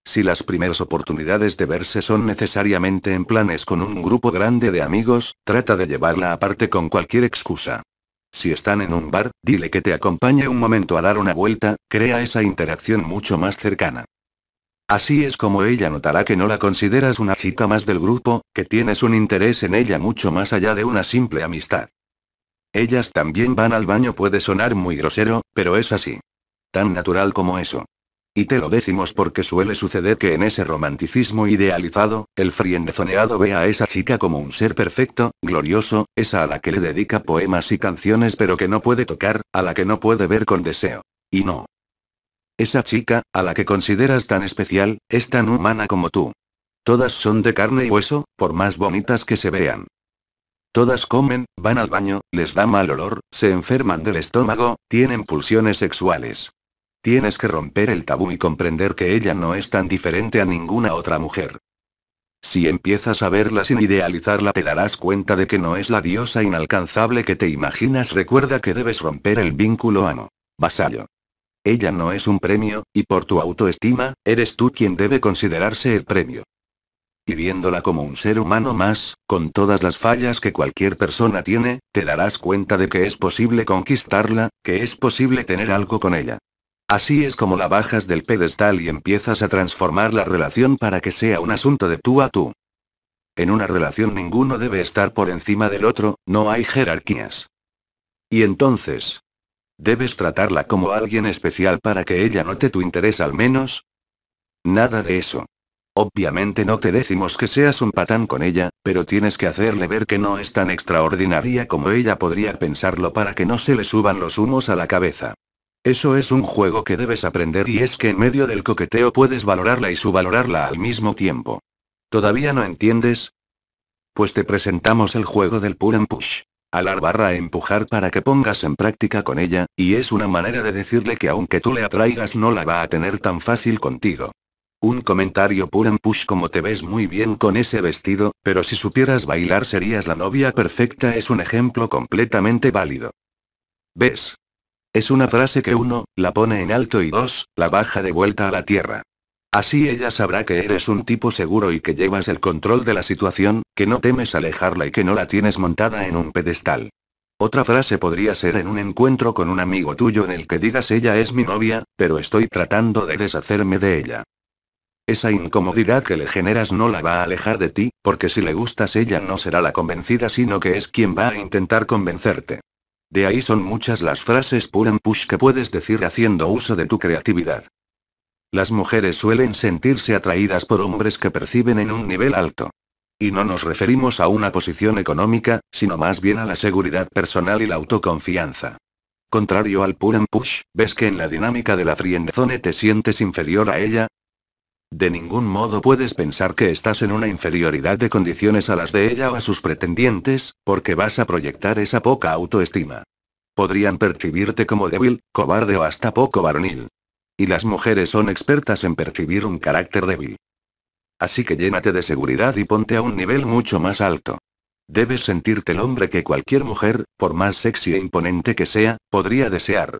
Si las primeras oportunidades de verse son necesariamente en planes con un grupo grande de amigos, trata de llevarla aparte con cualquier excusa. Si están en un bar, dile que te acompañe un momento a dar una vuelta, crea esa interacción mucho más cercana. Así es como ella notará que no la consideras una chica más del grupo, que tienes un interés en ella mucho más allá de una simple amistad. Ellas también van al baño puede sonar muy grosero, pero es así. Tan natural como eso. Y te lo decimos porque suele suceder que en ese romanticismo idealizado, el friendzoneado ve a esa chica como un ser perfecto, glorioso, esa a la que le dedica poemas y canciones pero que no puede tocar, a la que no puede ver con deseo. Y no. Esa chica, a la que consideras tan especial, es tan humana como tú. Todas son de carne y hueso, por más bonitas que se vean. Todas comen, van al baño, les da mal olor, se enferman del estómago, tienen pulsiones sexuales. Tienes que romper el tabú y comprender que ella no es tan diferente a ninguna otra mujer. Si empiezas a verla sin idealizarla te darás cuenta de que no es la diosa inalcanzable que te imaginas. Recuerda que debes romper el vínculo amo. Vasallo. Ella no es un premio, y por tu autoestima, eres tú quien debe considerarse el premio. Y viéndola como un ser humano más, con todas las fallas que cualquier persona tiene, te darás cuenta de que es posible conquistarla, que es posible tener algo con ella. Así es como la bajas del pedestal y empiezas a transformar la relación para que sea un asunto de tú a tú. En una relación ninguno debe estar por encima del otro, no hay jerarquías. Y entonces, Debes tratarla como alguien especial para que ella note tu interés al menos. Nada de eso. Obviamente no te decimos que seas un patán con ella, pero tienes que hacerle ver que no es tan extraordinaria como ella podría pensarlo para que no se le suban los humos a la cabeza. Eso es un juego que debes aprender y es que en medio del coqueteo puedes valorarla y subvalorarla al mismo tiempo. ¿Todavía no entiendes? Pues te presentamos el juego del pull and push. Alar barra empujar para que pongas en práctica con ella, y es una manera de decirle que aunque tú le atraigas no la va a tener tan fácil contigo. Un comentario puro en push como te ves muy bien con ese vestido, pero si supieras bailar serías la novia perfecta es un ejemplo completamente válido. ¿Ves? Es una frase que uno, la pone en alto y dos, la baja de vuelta a la tierra. Así ella sabrá que eres un tipo seguro y que llevas el control de la situación, que no temes alejarla y que no la tienes montada en un pedestal. Otra frase podría ser en un encuentro con un amigo tuyo en el que digas ella es mi novia, pero estoy tratando de deshacerme de ella. Esa incomodidad que le generas no la va a alejar de ti, porque si le gustas ella no será la convencida sino que es quien va a intentar convencerte. De ahí son muchas las frases pull and push que puedes decir haciendo uso de tu creatividad. Las mujeres suelen sentirse atraídas por hombres que perciben en un nivel alto. Y no nos referimos a una posición económica, sino más bien a la seguridad personal y la autoconfianza. Contrario al pull and push, ¿ves que en la dinámica de la friendzone te sientes inferior a ella? De ningún modo puedes pensar que estás en una inferioridad de condiciones a las de ella o a sus pretendientes, porque vas a proyectar esa poca autoestima. Podrían percibirte como débil, cobarde o hasta poco varonil. Y las mujeres son expertas en percibir un carácter débil. Así que llénate de seguridad y ponte a un nivel mucho más alto. Debes sentirte el hombre que cualquier mujer, por más sexy e imponente que sea, podría desear.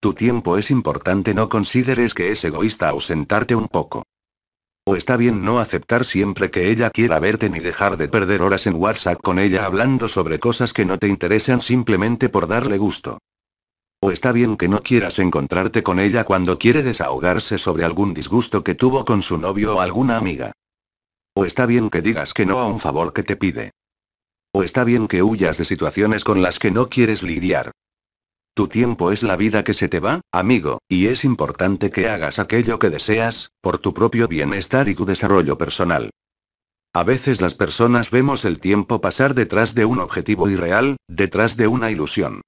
Tu tiempo es importante, no consideres que es egoísta ausentarte un poco. O está bien no aceptar siempre que ella quiera verte ni dejar de perder horas en WhatsApp con ella hablando sobre cosas que no te interesan simplemente por darle gusto. O está bien que no quieras encontrarte con ella cuando quiere desahogarse sobre algún disgusto que tuvo con su novio o alguna amiga. O está bien que digas que no a un favor que te pide. O está bien que huyas de situaciones con las que no quieres lidiar. Tu tiempo es la vida que se te va, amigo, y es importante que hagas aquello que deseas, por tu propio bienestar y tu desarrollo personal. A veces las personas vemos el tiempo pasar detrás de un objetivo irreal, detrás de una ilusión.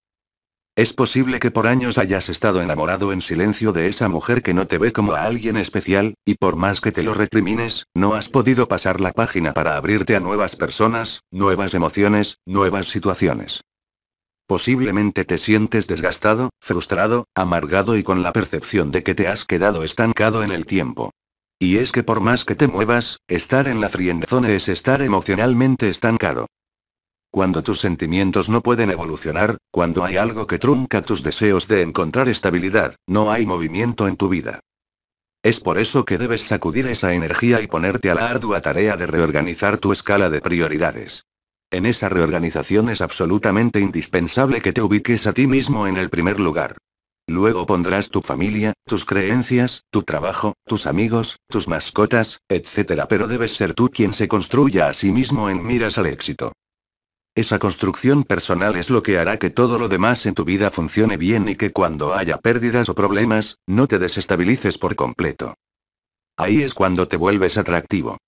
Es posible que por años hayas estado enamorado en silencio de esa mujer que no te ve como a alguien especial, y por más que te lo recrimines, no has podido pasar la página para abrirte a nuevas personas, nuevas emociones, nuevas situaciones. Posiblemente te sientes desgastado, frustrado, amargado y con la percepción de que te has quedado estancado en el tiempo. Y es que por más que te muevas, estar en la friendzone es estar emocionalmente estancado. Cuando tus sentimientos no pueden evolucionar, cuando hay algo que trunca tus deseos de encontrar estabilidad, no hay movimiento en tu vida. Es por eso que debes sacudir esa energía y ponerte a la ardua tarea de reorganizar tu escala de prioridades. En esa reorganización es absolutamente indispensable que te ubiques a ti mismo en el primer lugar. Luego pondrás tu familia, tus creencias, tu trabajo, tus amigos, tus mascotas, etc. Pero debes ser tú quien se construya a sí mismo en miras al éxito. Esa construcción personal es lo que hará que todo lo demás en tu vida funcione bien y que cuando haya pérdidas o problemas, no te desestabilices por completo. Ahí es cuando te vuelves atractivo.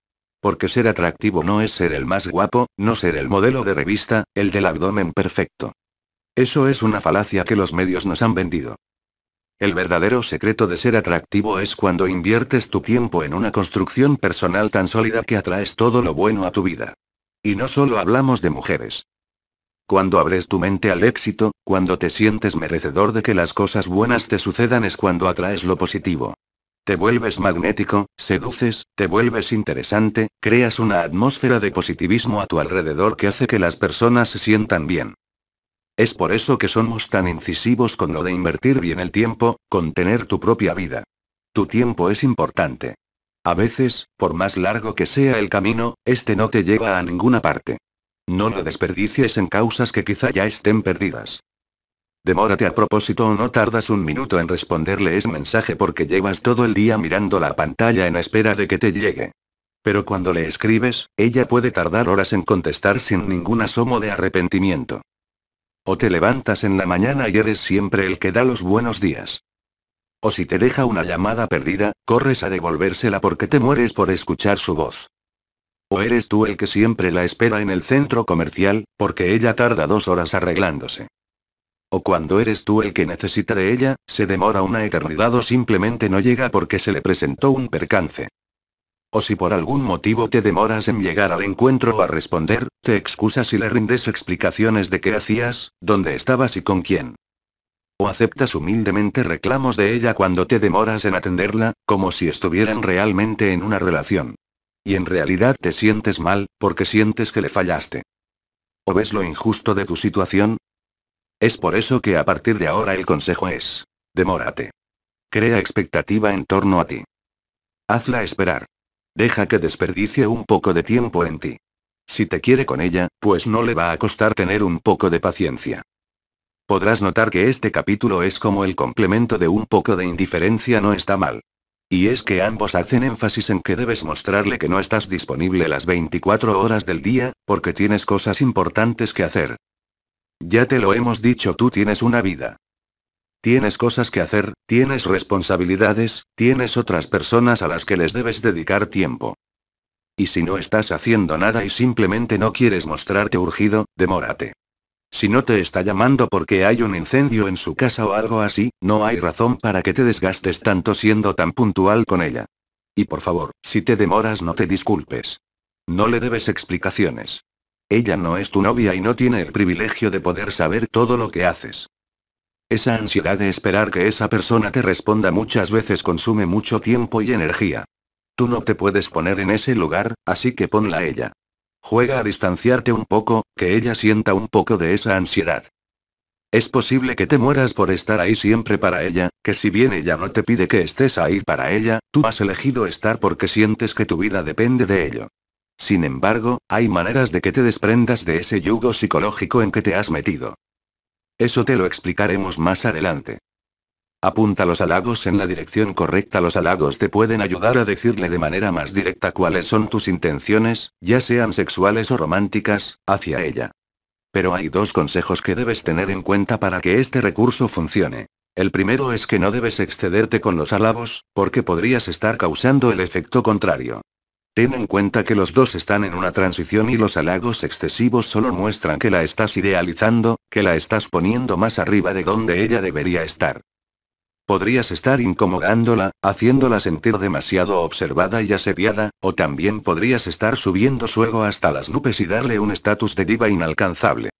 Porque ser atractivo no es ser el más guapo, no ser el modelo de revista, el del abdomen perfecto. Eso es una falacia que los medios nos han vendido. El verdadero secreto de ser atractivo es cuando inviertes tu tiempo en una construcción personal tan sólida que atraes todo lo bueno a tu vida. Y no solo hablamos de mujeres. Cuando abres tu mente al éxito, cuando te sientes merecedor de que las cosas buenas te sucedan es cuando atraes lo positivo. Te vuelves magnético, seduces, te vuelves interesante, creas una atmósfera de positivismo a tu alrededor que hace que las personas se sientan bien. Es por eso que somos tan incisivos con lo de invertir bien el tiempo, con tener tu propia vida. Tu tiempo es importante. A veces, por más largo que sea el camino, este no te lleva a ninguna parte. No lo desperdicies en causas que quizá ya estén perdidas. Demórate a propósito o no tardas un minuto en responderle ese mensaje porque llevas todo el día mirando la pantalla en espera de que te llegue. Pero cuando le escribes, ella puede tardar horas en contestar sin ningún asomo de arrepentimiento. O te levantas en la mañana y eres siempre el que da los buenos días. O si te deja una llamada perdida, corres a devolvérsela porque te mueres por escuchar su voz. ¿O eres tú el que siempre la espera en el centro comercial, porque ella tarda dos horas arreglándose? ¿O cuando eres tú el que necesita de ella, se demora una eternidad o simplemente no llega porque se le presentó un percance? O si por algún motivo te demoras en llegar al encuentro o a responder, te excusas y le rindes explicaciones de qué hacías, dónde estabas y con quién o aceptas humildemente reclamos de ella cuando te demoras en atenderla, como si estuvieran realmente en una relación. Y en realidad te sientes mal, porque sientes que le fallaste. ¿O ves lo injusto de tu situación? Es por eso que a partir de ahora el consejo es, demórate. Crea expectativa en torno a ti. Hazla esperar. Deja que desperdicie un poco de tiempo en ti. Si te quiere con ella, pues no le va a costar tener un poco de paciencia. Podrás notar que este capítulo es como el complemento de un poco de indiferencia no está mal. Y es que ambos hacen énfasis en que debes mostrarle que no estás disponible las 24 horas del día, porque tienes cosas importantes que hacer. Ya te lo hemos dicho, tú tienes una vida. Tienes cosas que hacer, tienes responsabilidades, tienes otras personas a las que les debes dedicar tiempo. Y si no estás haciendo nada y simplemente no quieres mostrarte urgido, demórate. Si no te está llamando porque hay un incendio en su casa o algo así, no hay razón para que te desgastes tanto siendo tan puntual con ella. Y por favor, si te demoras no te disculpes. No le debes explicaciones. Ella no es tu novia y no tiene el privilegio de poder saber todo lo que haces. Esa ansiedad de esperar que esa persona te responda muchas veces consume mucho tiempo y energía. Tú no te puedes poner en ese lugar, así que ponla a ella. Juega a distanciarte un poco, que ella sienta un poco de esa ansiedad. Es posible que te mueras por estar ahí siempre para ella, que si bien ella no te pide que estés ahí para ella, tú has elegido estar porque sientes que tu vida depende de ello. Sin embargo, hay maneras de que te desprendas de ese yugo psicológico en que te has metido. Eso te lo explicaremos más adelante. Apunta los halagos en la dirección correcta. Los halagos te pueden ayudar a decirle de manera más directa cuáles son tus intenciones, ya sean sexuales o románticas, hacia ella. Pero hay dos consejos que debes tener en cuenta para que este recurso funcione. El primero es que no debes excederte con los halagos, porque podrías estar causando el efecto contrario. Ten en cuenta que los dos están en una transición y los halagos excesivos solo muestran que la estás idealizando, que la estás poniendo más arriba de donde ella debería estar. Podrías estar incomodándola, haciéndola sentir demasiado observada y asediada, o también podrías estar subiendo su ego hasta las nubes y darle un estatus de diva inalcanzable.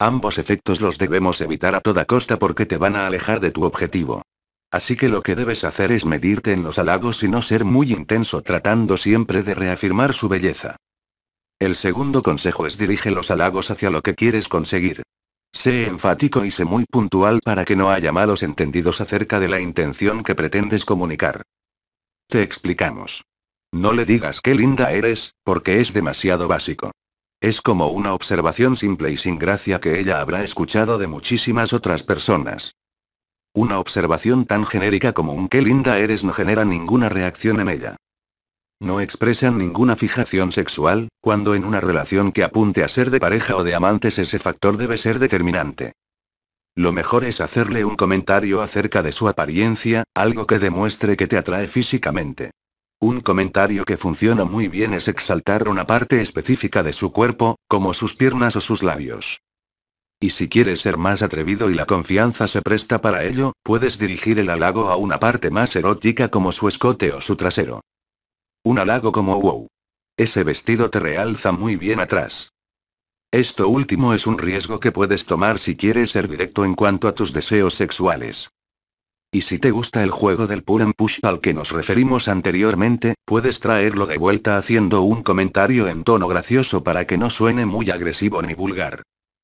Ambos efectos los debemos evitar a toda costa porque te van a alejar de tu objetivo. Así que lo que debes hacer es medirte en los halagos y no ser muy intenso tratando siempre de reafirmar su belleza. El segundo consejo es dirige los halagos hacia lo que quieres conseguir. Sé enfático y sé muy puntual para que no haya malos entendidos acerca de la intención que pretendes comunicar. Te explicamos. No le digas qué linda eres, porque es demasiado básico. Es como una observación simple y sin gracia que ella habrá escuchado de muchísimas otras personas. Una observación tan genérica como un qué linda eres no genera ninguna reacción en ella. No expresan ninguna fijación sexual, cuando en una relación que apunte a ser de pareja o de amantes ese factor debe ser determinante. Lo mejor es hacerle un comentario acerca de su apariencia, algo que demuestre que te atrae físicamente. Un comentario que funciona muy bien es exaltar una parte específica de su cuerpo, como sus piernas o sus labios. Y si quieres ser más atrevido y la confianza se presta para ello, puedes dirigir el halago a una parte más erótica como su escote o su trasero. Un halago como wow. Ese vestido te realza muy bien atrás. Esto último es un riesgo que puedes tomar si quieres ser directo en cuanto a tus deseos sexuales. Y si te gusta el juego del pull and push al que nos referimos anteriormente, puedes traerlo de vuelta haciendo un comentario en tono gracioso para que no suene muy agresivo ni vulgar.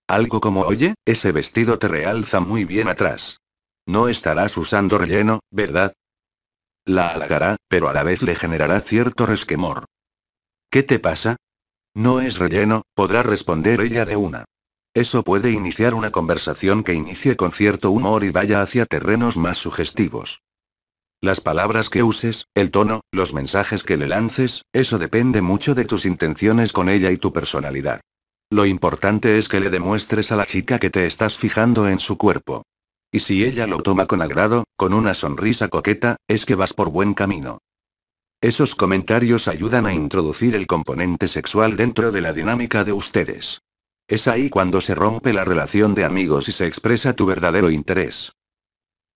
Algo como oye, ese vestido te realza muy bien atrás. No estarás usando relleno, ¿verdad? La halagará, pero a la vez le generará cierto resquemor. ¿Qué te pasa? No es relleno, podrá responder ella de una. Eso puede iniciar una conversación que inicie con cierto humor y vaya hacia terrenos más sugestivos. Las palabras que uses, el tono, los mensajes que le lances, eso depende mucho de tus intenciones con ella y tu personalidad. Lo importante es que le demuestres a la chica que te estás fijando en su cuerpo. Y si ella lo toma con agrado, con una sonrisa coqueta, es que vas por buen camino. Esos comentarios ayudan a introducir el componente sexual dentro de la dinámica de ustedes. Es ahí cuando se rompe la relación de amigos y se expresa tu verdadero interés.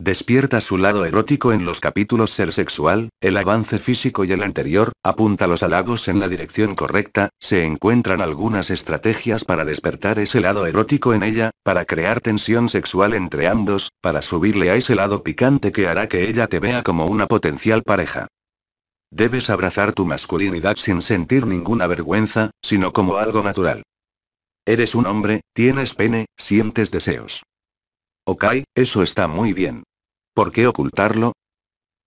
Despierta su lado erótico en los capítulos ser sexual, el avance físico y el anterior, apunta los halagos en la dirección correcta, se encuentran algunas estrategias para despertar ese lado erótico en ella, para crear tensión sexual entre ambos, para subirle a ese lado picante que hará que ella te vea como una potencial pareja. Debes abrazar tu masculinidad sin sentir ninguna vergüenza, sino como algo natural. Eres un hombre, tienes pene, sientes deseos. Ok, eso está muy bien. ¿Por qué ocultarlo?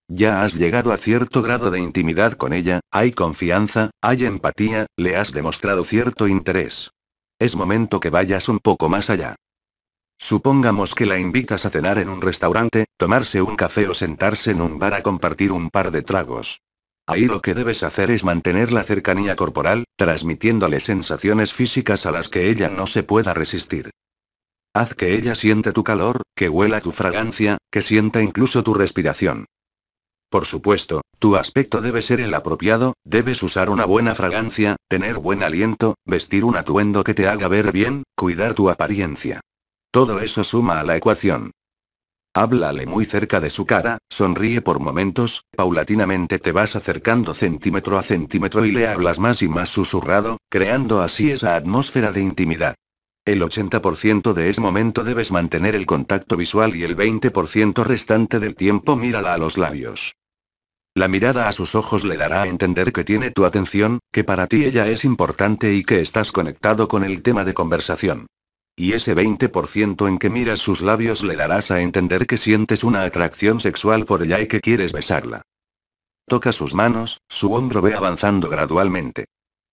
Ya has llegado a cierto grado de intimidad con ella, hay confianza, hay empatía, le has demostrado cierto interés. Es momento que vayas un poco más allá. Supongamos que la invitas a cenar en un restaurante, tomarse un café o sentarse en un bar a compartir un par de tragos. Ahí lo que debes hacer es mantener la cercanía corporal, transmitiéndole sensaciones físicas a las que ella no se pueda resistir. Haz que ella siente tu calor, que huela tu fragancia, que sienta incluso tu respiración. Por supuesto, tu aspecto debe ser el apropiado, debes usar una buena fragancia, tener buen aliento, vestir un atuendo que te haga ver bien, cuidar tu apariencia. Todo eso suma a la ecuación. Háblale muy cerca de su cara, sonríe por momentos, paulatinamente te vas acercando centímetro a centímetro y le hablas más y más susurrado, creando así esa atmósfera de intimidad. El 80% de ese momento debes mantener el contacto visual y el 20% restante del tiempo mírala a los labios. La mirada a sus ojos le dará a entender que tiene tu atención, que para ti ella es importante y que estás conectado con el tema de conversación. Y ese 20% en que miras sus labios le darás a entender que sientes una atracción sexual por ella y que quieres besarla. Toca sus manos, su hombro ve avanzando gradualmente.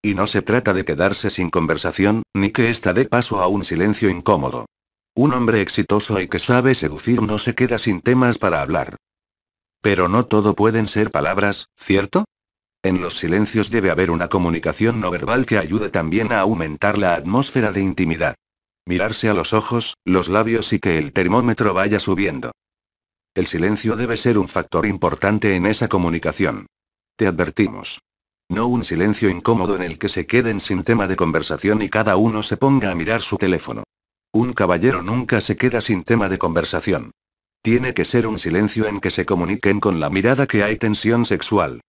Y no se trata de quedarse sin conversación, ni que ésta dé paso a un silencio incómodo. Un hombre exitoso y que sabe seducir no se queda sin temas para hablar. Pero no todo pueden ser palabras, ¿cierto? En los silencios debe haber una comunicación no verbal que ayude también a aumentar la atmósfera de intimidad. Mirarse a los ojos, los labios y que el termómetro vaya subiendo. El silencio debe ser un factor importante en esa comunicación. Te advertimos. No un silencio incómodo en el que se queden sin tema de conversación y cada uno se ponga a mirar su teléfono. Un caballero nunca se queda sin tema de conversación. Tiene que ser un silencio en que se comuniquen con la mirada que hay tensión sexual.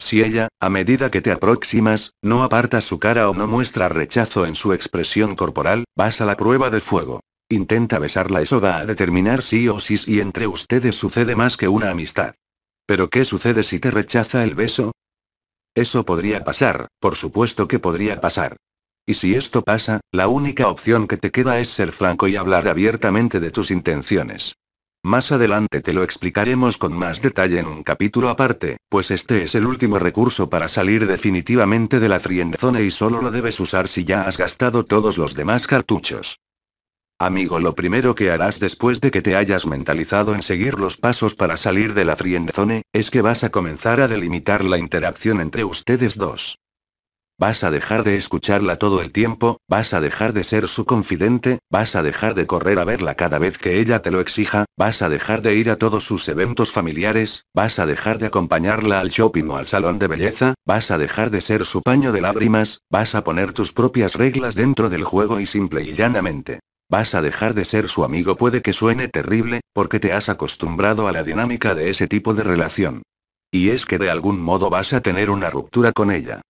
Si ella, a medida que te aproximas, no aparta su cara o no muestra rechazo en su expresión corporal, vas a la prueba de fuego. Intenta besarla, eso va a determinar si o sí si entre ustedes sucede más que una amistad. Pero ¿qué sucede si te rechaza el beso? Eso podría pasar, por supuesto que podría pasar. Y si esto pasa, la única opción que te queda es ser franco y hablar abiertamente de tus intenciones. Más adelante te lo explicaremos con más detalle en un capítulo aparte, pues este es el último recurso para salir definitivamente de la friendzone y solo lo debes usar si ya has gastado todos los demás cartuchos. Amigo, lo primero que harás después de que te hayas mentalizado en seguir los pasos para salir de la friendzone, es que vas a comenzar a delimitar la interacción entre ustedes dos. Vas a dejar de escucharla todo el tiempo, vas a dejar de ser su confidente, vas a dejar de correr a verla cada vez que ella te lo exija, vas a dejar de ir a todos sus eventos familiares, vas a dejar de acompañarla al shopping o al salón de belleza, vas a dejar de ser su paño de lágrimas, vas a poner tus propias reglas dentro del juego y simple y llanamente. Vas a dejar de ser su amigo puede que suene terrible, porque te has acostumbrado a la dinámica de ese tipo de relación. Y es que de algún modo vas a tener una ruptura con ella.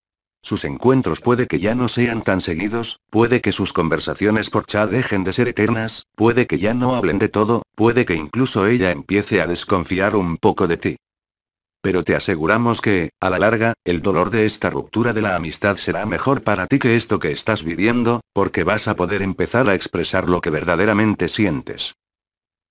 Sus encuentros puede que ya no sean tan seguidos, puede que sus conversaciones por chat dejen de ser eternas, puede que ya no hablen de todo, puede que incluso ella empiece a desconfiar un poco de ti pero te aseguramos que, a la larga, el dolor de esta ruptura de la amistad será mejor para ti que esto que estás viviendo, porque vas a poder empezar a expresar lo que verdaderamente sientes.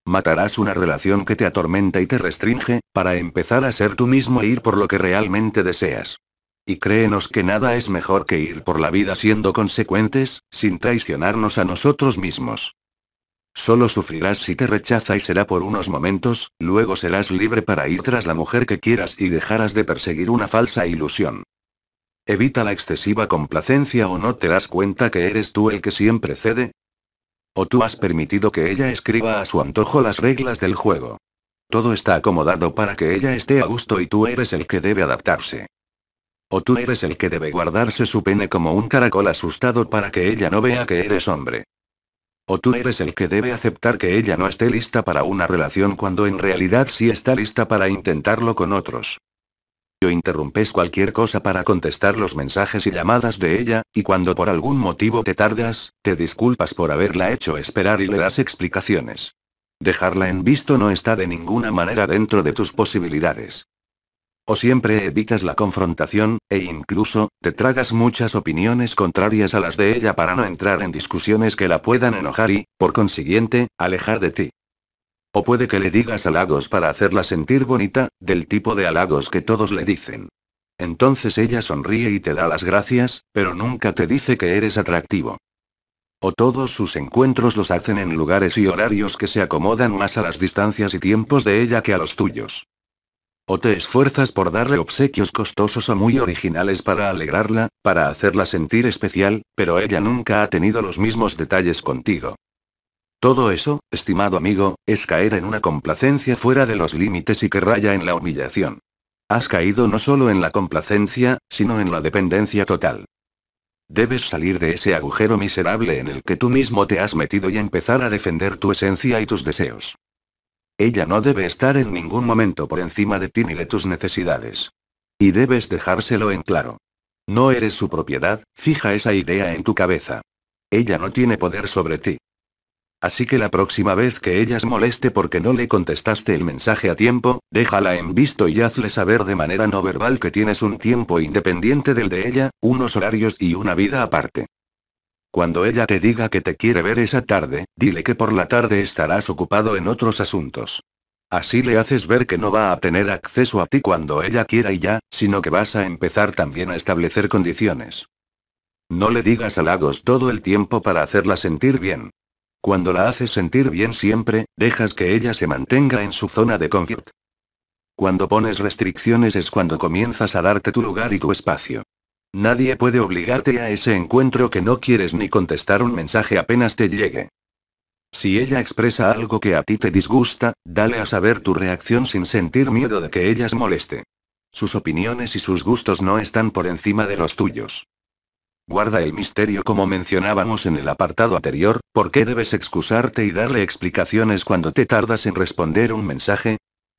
Matarás una relación que te atormenta y te restringe, para empezar a ser tú mismo e ir por lo que realmente deseas. Y créenos que nada es mejor que ir por la vida siendo consecuentes, sin traicionarnos a nosotros mismos. Solo sufrirás si te rechaza y será por unos momentos, luego serás libre para ir tras la mujer que quieras y dejarás de perseguir una falsa ilusión. Evita la excesiva complacencia o no te das cuenta que eres tú el que siempre cede. O tú has permitido que ella escriba a su antojo las reglas del juego. Todo está acomodado para que ella esté a gusto y tú eres el que debe adaptarse. O tú eres el que debe guardarse su pene como un caracol asustado para que ella no vea que eres hombre. O tú eres el que debe aceptar que ella no esté lista para una relación cuando en realidad sí está lista para intentarlo con otros. Yo interrumpes cualquier cosa para contestar los mensajes y llamadas de ella, y cuando por algún motivo te tardas, te disculpas por haberla hecho esperar y le das explicaciones. Dejarla en visto no está de ninguna manera dentro de tus posibilidades. O siempre evitas la confrontación, e incluso, te tragas muchas opiniones contrarias a las de ella para no entrar en discusiones que la puedan enojar y, por consiguiente, alejar de ti. O puede que le digas halagos para hacerla sentir bonita, del tipo de halagos que todos le dicen. Entonces ella sonríe y te da las gracias, pero nunca te dice que eres atractivo. O todos sus encuentros los hacen en lugares y horarios que se acomodan más a las distancias y tiempos de ella que a los tuyos. O te esfuerzas por darle obsequios costosos o muy originales para alegrarla, para hacerla sentir especial, pero ella nunca ha tenido los mismos detalles contigo. Todo eso, estimado amigo, es caer en una complacencia fuera de los límites y que raya en la humillación. Has caído no solo en la complacencia, sino en la dependencia total. Debes salir de ese agujero miserable en el que tú mismo te has metido y empezar a defender tu esencia y tus deseos. Ella no debe estar en ningún momento por encima de ti ni de tus necesidades. Y debes dejárselo en claro. No eres su propiedad, fija esa idea en tu cabeza. Ella no tiene poder sobre ti. Así que la próxima vez que ellas moleste porque no le contestaste el mensaje a tiempo, déjala en visto y hazle saber de manera no verbal que tienes un tiempo independiente del de ella, unos horarios y una vida aparte. Cuando ella te diga que te quiere ver esa tarde, dile que por la tarde estarás ocupado en otros asuntos. Así le haces ver que no va a tener acceso a ti cuando ella quiera y ya, sino que vas a empezar también a establecer condiciones. No le digas halagos todo el tiempo para hacerla sentir bien. Cuando la haces sentir bien siempre, dejas que ella se mantenga en su zona de confort. Cuando pones restricciones es cuando comienzas a darte tu lugar y tu espacio. Nadie puede obligarte a ese encuentro que no quieres ni contestar un mensaje apenas te llegue. Si ella expresa algo que a ti te disgusta, dale a saber tu reacción sin sentir miedo de que ella se moleste. Sus opiniones y sus gustos no están por encima de los tuyos. Guarda el misterio como mencionábamos en el apartado anterior, ¿por qué debes excusarte y darle explicaciones cuando te tardas en responder un mensaje?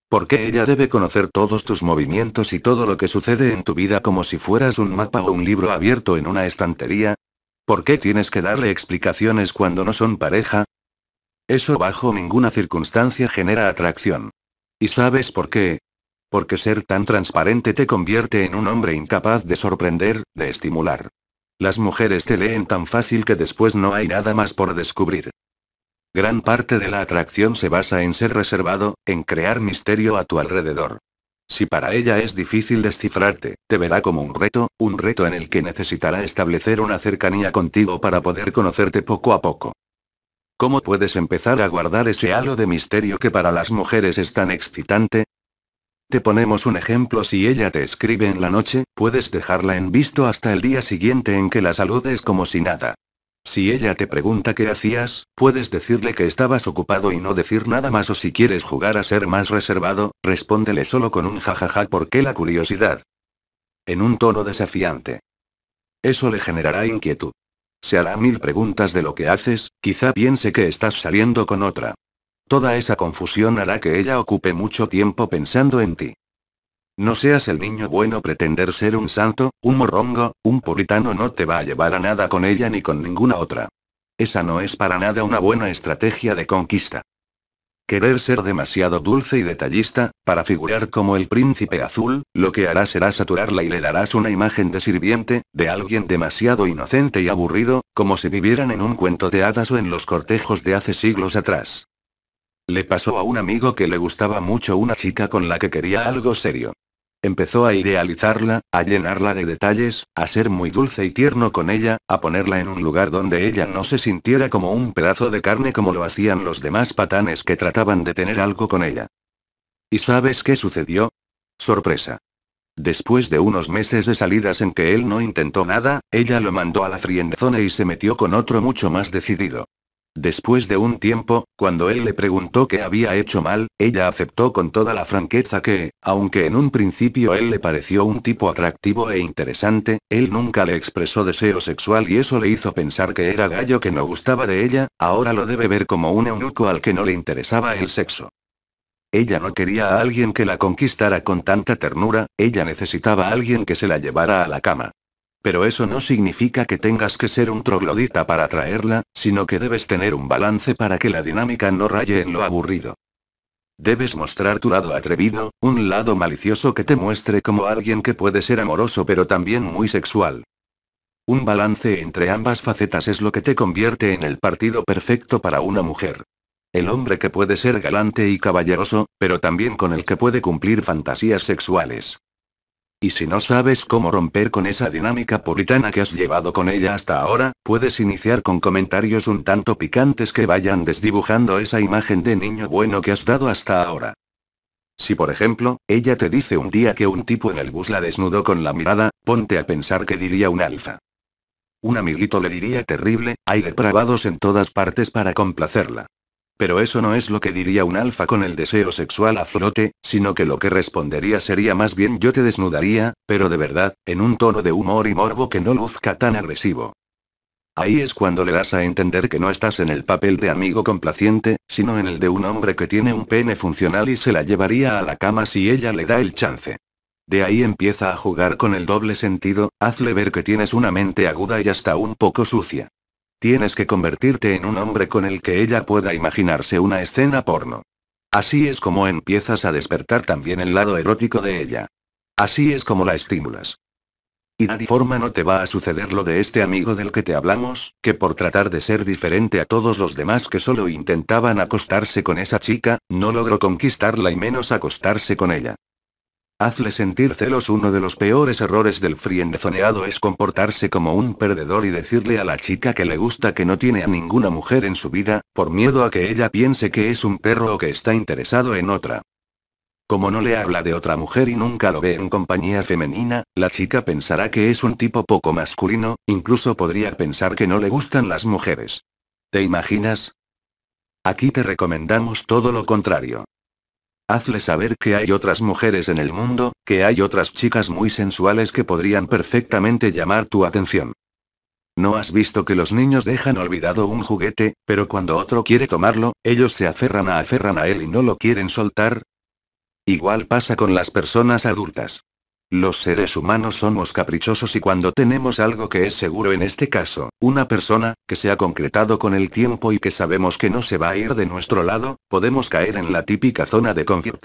¿Por qué ella debe conocer todos tus movimientos y todo lo que sucede en tu vida como si fueras un mapa o un libro abierto en una estantería. ¿Por qué tienes que darle explicaciones cuando no son pareja? Eso bajo ninguna circunstancia genera atracción. ¿Y sabes por qué? Porque ser tan transparente te convierte en un hombre incapaz de sorprender, de estimular. Las mujeres te leen tan fácil que después no hay nada más por descubrir. Gran parte de la atracción se basa en ser reservado, en crear misterio a tu alrededor. Si para ella es difícil descifrarte, te verá como un reto, un reto en el que necesitará establecer una cercanía contigo para poder conocerte poco a poco. ¿Cómo puedes empezar a guardar ese halo de misterio que para las mujeres es tan excitante? Te ponemos un ejemplo si ella te escribe en la noche, puedes dejarla en visto hasta el día siguiente en que la saludes como si nada. Si ella te pregunta qué hacías, puedes decirle que estabas ocupado y no decir nada más o si quieres jugar a ser más reservado, respóndele solo con un jajaja porque la curiosidad. En un tono desafiante. Eso le generará inquietud. Se hará mil preguntas de lo que haces, quizá piense que estás saliendo con otra. Toda esa confusión hará que ella ocupe mucho tiempo pensando en ti. No seas el niño bueno pretender ser un santo, un morrongo, un puritano no te va a llevar a nada con ella ni con ninguna otra. Esa no es para nada una buena estrategia de conquista. Querer ser demasiado dulce y detallista, para figurar como el príncipe azul, lo que hará será saturarla y le darás una imagen de sirviente, de alguien demasiado inocente y aburrido, como si vivieran en un cuento de hadas o en los cortejos de hace siglos atrás. Le pasó a un amigo que le gustaba mucho una chica con la que quería algo serio empezó a idealizarla, a llenarla de detalles, a ser muy dulce y tierno con ella, a ponerla en un lugar donde ella no se sintiera como un pedazo de carne como lo hacían los demás patanes que trataban de tener algo con ella. ¿Y sabes qué sucedió? Sorpresa. Después de unos meses de salidas en que él no intentó nada, ella lo mandó a la friendzone y se metió con otro mucho más decidido. Después de un tiempo, cuando él le preguntó qué había hecho mal, ella aceptó con toda la franqueza que, aunque en un principio él le pareció un tipo atractivo e interesante, él nunca le expresó deseo sexual y eso le hizo pensar que era gallo que no gustaba de ella, ahora lo debe ver como un eunuco al que no le interesaba el sexo. Ella no quería a alguien que la conquistara con tanta ternura, ella necesitaba a alguien que se la llevara a la cama. Pero eso no significa que tengas que ser un troglodita para atraerla, sino que debes tener un balance para que la dinámica no raye en lo aburrido. Debes mostrar tu lado atrevido, un lado malicioso que te muestre como alguien que puede ser amoroso pero también muy sexual. Un balance entre ambas facetas es lo que te convierte en el partido perfecto para una mujer. El hombre que puede ser galante y caballeroso, pero también con el que puede cumplir fantasías sexuales. Y si no sabes cómo romper con esa dinámica puritana que has llevado con ella hasta ahora, puedes iniciar con comentarios un tanto picantes que vayan desdibujando esa imagen de niño bueno que has dado hasta ahora. Si por ejemplo, ella te dice un día que un tipo en el bus la desnudó con la mirada, ponte a pensar que diría un alfa. Un amiguito le diría terrible, hay depravados en todas partes para complacerla. Pero eso no es lo que diría un alfa con el deseo sexual a flote, sino que lo que respondería sería más bien yo te desnudaría, pero de verdad, en un tono de humor y morbo que no luzca tan agresivo. Ahí es cuando le das a entender que no estás en el papel de amigo complaciente, sino en el de un hombre que tiene un pene funcional y se la llevaría a la cama si ella le da el chance. De ahí empieza a jugar con el doble sentido, hazle ver que tienes una mente aguda y hasta un poco sucia. Tienes que convertirte en un hombre con el que ella pueda imaginarse una escena porno. Así es como empiezas a despertar también el lado erótico de ella. Así es como la estimulas. Y de forma no te va a suceder lo de este amigo del que te hablamos, que por tratar de ser diferente a todos los demás que solo intentaban acostarse con esa chica, no logró conquistarla y menos acostarse con ella. Hazle sentir celos. Uno de los peores errores del friendzoneado es comportarse como un perdedor y decirle a la chica que le gusta que no tiene a ninguna mujer en su vida, por miedo a que ella piense que es un perro o que está interesado en otra. Como no le habla de otra mujer y nunca lo ve en compañía femenina, la chica pensará que es un tipo poco masculino, incluso podría pensar que no le gustan las mujeres. ¿Te imaginas? Aquí te recomendamos todo lo contrario. Hazle saber que hay otras mujeres en el mundo, que hay otras chicas muy sensuales que podrían perfectamente llamar tu atención. ¿No has visto que los niños dejan olvidado un juguete, pero cuando otro quiere tomarlo, ellos se aferran a aferran a él y no lo quieren soltar? Igual pasa con las personas adultas. Los seres humanos somos caprichosos y cuando tenemos algo que es seguro en este caso, una persona, que se ha concretado con el tiempo y que sabemos que no se va a ir de nuestro lado, podemos caer en la típica zona de confort.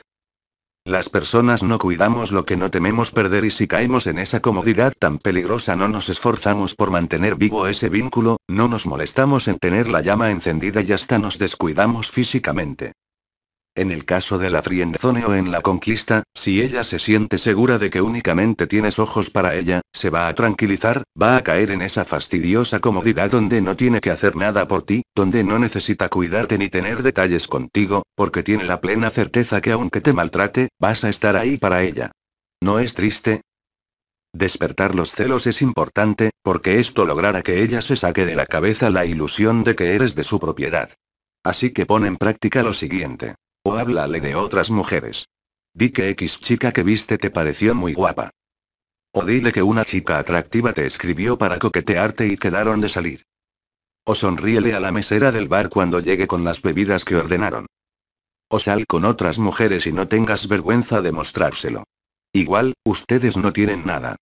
Las personas no cuidamos lo que no tememos perder y si caemos en esa comodidad tan peligrosa no nos esforzamos por mantener vivo ese vínculo, no nos molestamos en tener la llama encendida y hasta nos descuidamos físicamente. En el caso de la Friendzone o en la conquista, si ella se siente segura de que únicamente tienes ojos para ella, se va a tranquilizar, va a caer en esa fastidiosa comodidad donde no tiene que hacer nada por ti, donde no necesita cuidarte ni tener detalles contigo, porque tiene la plena certeza que aunque te maltrate, vas a estar ahí para ella. ¿No es triste? Despertar los celos es importante, porque esto logrará que ella se saque de la cabeza la ilusión de que eres de su propiedad. Así que pon en práctica lo siguiente. O háblale de otras mujeres. Di que X chica que viste te pareció muy guapa. O dile que una chica atractiva te escribió para coquetearte y quedaron de salir. O sonríele a la mesera del bar cuando llegue con las bebidas que ordenaron. O sal con otras mujeres y no tengas vergüenza de mostrárselo. Igual, ustedes no tienen nada.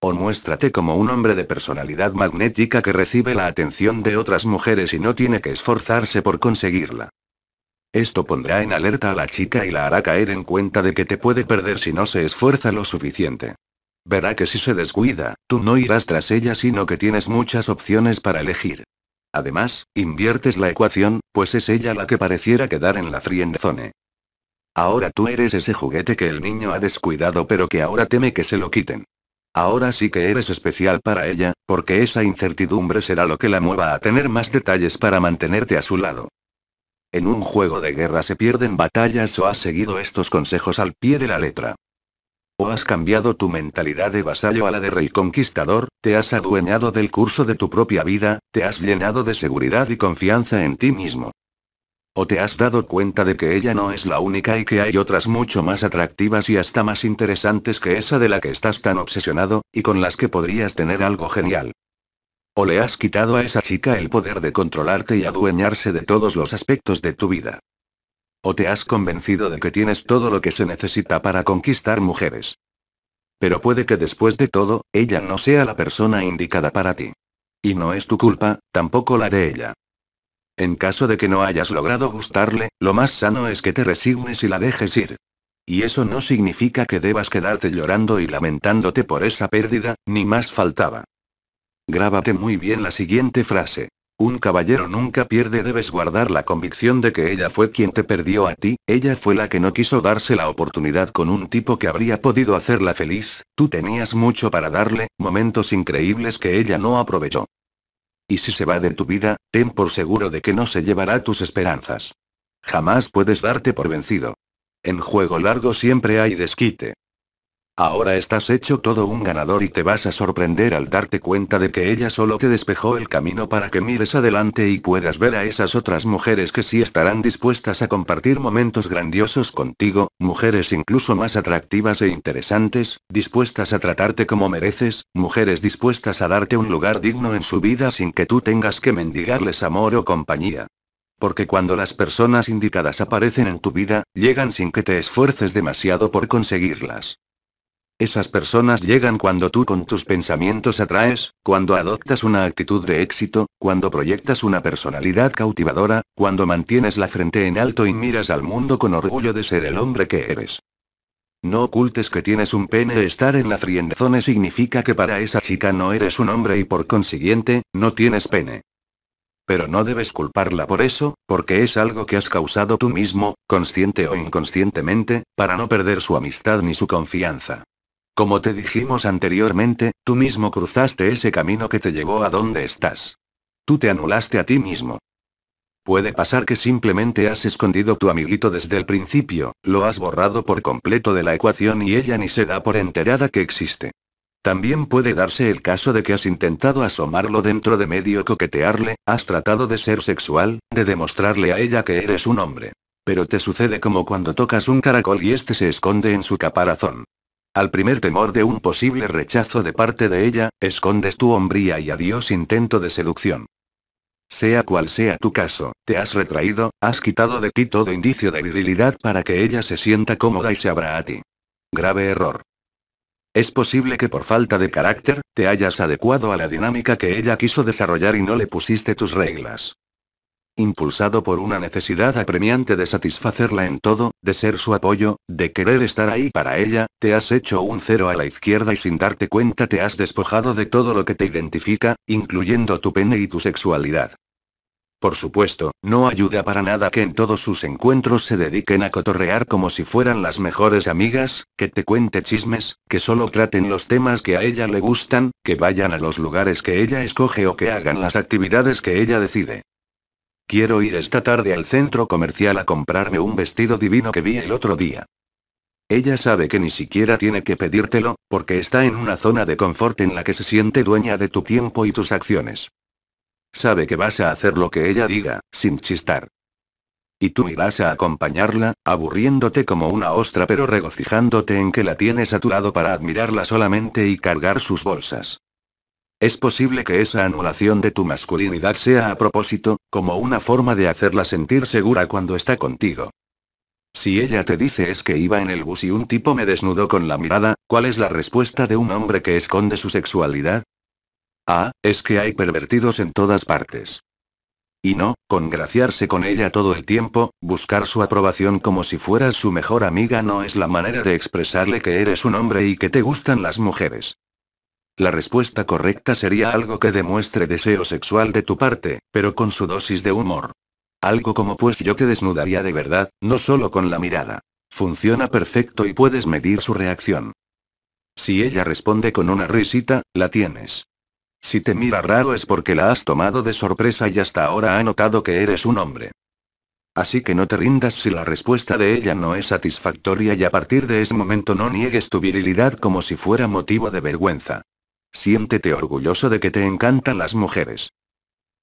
O muéstrate como un hombre de personalidad magnética que recibe la atención de otras mujeres y no tiene que esforzarse por conseguirla. Esto pondrá en alerta a la chica y la hará caer en cuenta de que te puede perder si no se esfuerza lo suficiente. Verá que si se descuida, tú no irás tras ella sino que tienes muchas opciones para elegir. Además, inviertes la ecuación, pues es ella la que pareciera quedar en la friendzone. Ahora tú eres ese juguete que el niño ha descuidado pero que ahora teme que se lo quiten. Ahora sí que eres especial para ella, porque esa incertidumbre será lo que la mueva a tener más detalles para mantenerte a su lado. En un juego de guerra se pierden batallas o has seguido estos consejos al pie de la letra. O has cambiado tu mentalidad de vasallo a la de rey conquistador, te has adueñado del curso de tu propia vida, te has llenado de seguridad y confianza en ti mismo. O te has dado cuenta de que ella no es la única y que hay otras mucho más atractivas y hasta más interesantes que esa de la que estás tan obsesionado, y con las que podrías tener algo genial. O le has quitado a esa chica el poder de controlarte y adueñarse de todos los aspectos de tu vida. O te has convencido de que tienes todo lo que se necesita para conquistar mujeres. Pero puede que después de todo, ella no sea la persona indicada para ti. Y no es tu culpa, tampoco la de ella. En caso de que no hayas logrado gustarle, lo más sano es que te resignes y la dejes ir. Y eso no significa que debas quedarte llorando y lamentándote por esa pérdida, ni más faltaba. Grábate muy bien la siguiente frase. Un caballero nunca pierde, debes guardar la convicción de que ella fue quien te perdió a ti, ella fue la que no quiso darse la oportunidad con un tipo que habría podido hacerla feliz, tú tenías mucho para darle, momentos increíbles que ella no aprovechó. Y si se va de tu vida, ten por seguro de que no se llevará tus esperanzas. Jamás puedes darte por vencido. En juego largo siempre hay desquite. Ahora estás hecho todo un ganador y te vas a sorprender al darte cuenta de que ella solo te despejó el camino para que mires adelante y puedas ver a esas otras mujeres que sí estarán dispuestas a compartir momentos grandiosos contigo, mujeres incluso más atractivas e interesantes, dispuestas a tratarte como mereces, mujeres dispuestas a darte un lugar digno en su vida sin que tú tengas que mendigarles amor o compañía. Porque cuando las personas indicadas aparecen en tu vida, llegan sin que te esfuerces demasiado por conseguirlas. Esas personas llegan cuando tú con tus pensamientos atraes, cuando adoptas una actitud de éxito, cuando proyectas una personalidad cautivadora, cuando mantienes la frente en alto y miras al mundo con orgullo de ser el hombre que eres. No ocultes que tienes un pene. Estar en la friendzone significa que para esa chica no eres un hombre y por consiguiente, no tienes pene. Pero no debes culparla por eso, porque es algo que has causado tú mismo, consciente o inconscientemente, para no perder su amistad ni su confianza. Como te dijimos anteriormente, tú mismo cruzaste ese camino que te llevó a donde estás. Tú te anulaste a ti mismo. Puede pasar que simplemente has escondido tu amiguito desde el principio, lo has borrado por completo de la ecuación y ella ni se da por enterada que existe. También puede darse el caso de que has intentado asomarlo dentro de medio coquetearle, has tratado de ser sexual, de demostrarle a ella que eres un hombre. Pero te sucede como cuando tocas un caracol y este se esconde en su caparazón. Al primer temor de un posible rechazo de parte de ella, escondes tu hombría y adiós intento de seducción. Sea cual sea tu caso, te has retraído, has quitado de ti todo indicio de virilidad para que ella se sienta cómoda y se abra a ti. Grave error. Es posible que por falta de carácter, te hayas adecuado a la dinámica que ella quiso desarrollar y no le pusiste tus reglas impulsado por una necesidad apremiante de satisfacerla en todo, de ser su apoyo, de querer estar ahí para ella, te has hecho un cero a la izquierda y sin darte cuenta te has despojado de todo lo que te identifica, incluyendo tu pene y tu sexualidad. Por supuesto, no ayuda para nada que en todos sus encuentros se dediquen a cotorrear como si fueran las mejores amigas, que te cuente chismes, que solo traten los temas que a ella le gustan, que vayan a los lugares que ella escoge o que hagan las actividades que ella decide. Quiero ir esta tarde al centro comercial a comprarme un vestido divino que vi el otro día. Ella sabe que ni siquiera tiene que pedírtelo, porque está en una zona de confort en la que se siente dueña de tu tiempo y tus acciones. Sabe que vas a hacer lo que ella diga, sin chistar. Y tú irás a acompañarla, aburriéndote como una ostra pero regocijándote en que la tienes a tu lado para admirarla solamente y cargar sus bolsas. Es posible que esa anulación de tu masculinidad sea a propósito, como una forma de hacerla sentir segura cuando está contigo. Si ella te dice es que iba en el bus y un tipo me desnudó con la mirada, ¿cuál es la respuesta de un hombre que esconde su sexualidad? Ah, es que hay pervertidos en todas partes. Y no, congraciarse con ella todo el tiempo, buscar su aprobación como si fueras su mejor amiga no es la manera de expresarle que eres un hombre y que te gustan las mujeres. La respuesta correcta sería algo que demuestre deseo sexual de tu parte, pero con su dosis de humor. Algo como pues yo te desnudaría de verdad, no solo con la mirada. Funciona perfecto y puedes medir su reacción. Si ella responde con una risita, la tienes. Si te mira raro es porque la has tomado de sorpresa y hasta ahora ha notado que eres un hombre. Así que no te rindas si la respuesta de ella no es satisfactoria y a partir de ese momento no niegues tu virilidad como si fuera motivo de vergüenza. Siéntete orgulloso de que te encantan las mujeres.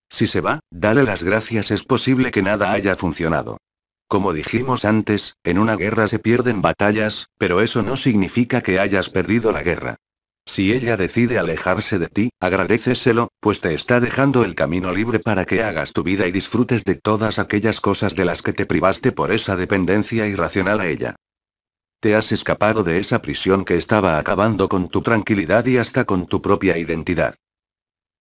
Si se va, dale las gracias es posible que nada haya funcionado. Como dijimos antes, en una guerra se pierden batallas, pero eso no significa que hayas perdido la guerra. Si ella decide alejarse de ti, agradeceselo, pues te está dejando el camino libre para que hagas tu vida y disfrutes de todas aquellas cosas de las que te privaste por esa dependencia irracional a ella. Te has escapado de esa prisión que estaba acabando con tu tranquilidad y hasta con tu propia identidad.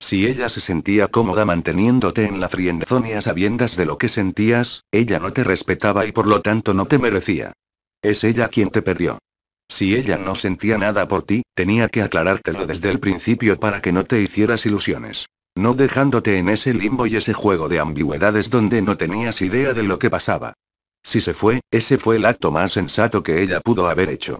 Si ella se sentía cómoda manteniéndote en la friendzone y a sabiendas de lo que sentías, ella no te respetaba y por lo tanto no te merecía. Es ella quien te perdió. Si ella no sentía nada por ti, tenía que aclarártelo desde el principio para que no te hicieras ilusiones. No dejándote en ese limbo y ese juego de ambigüedades donde no tenías idea de lo que pasaba. Si se fue, ese fue el acto más sensato que ella pudo haber hecho.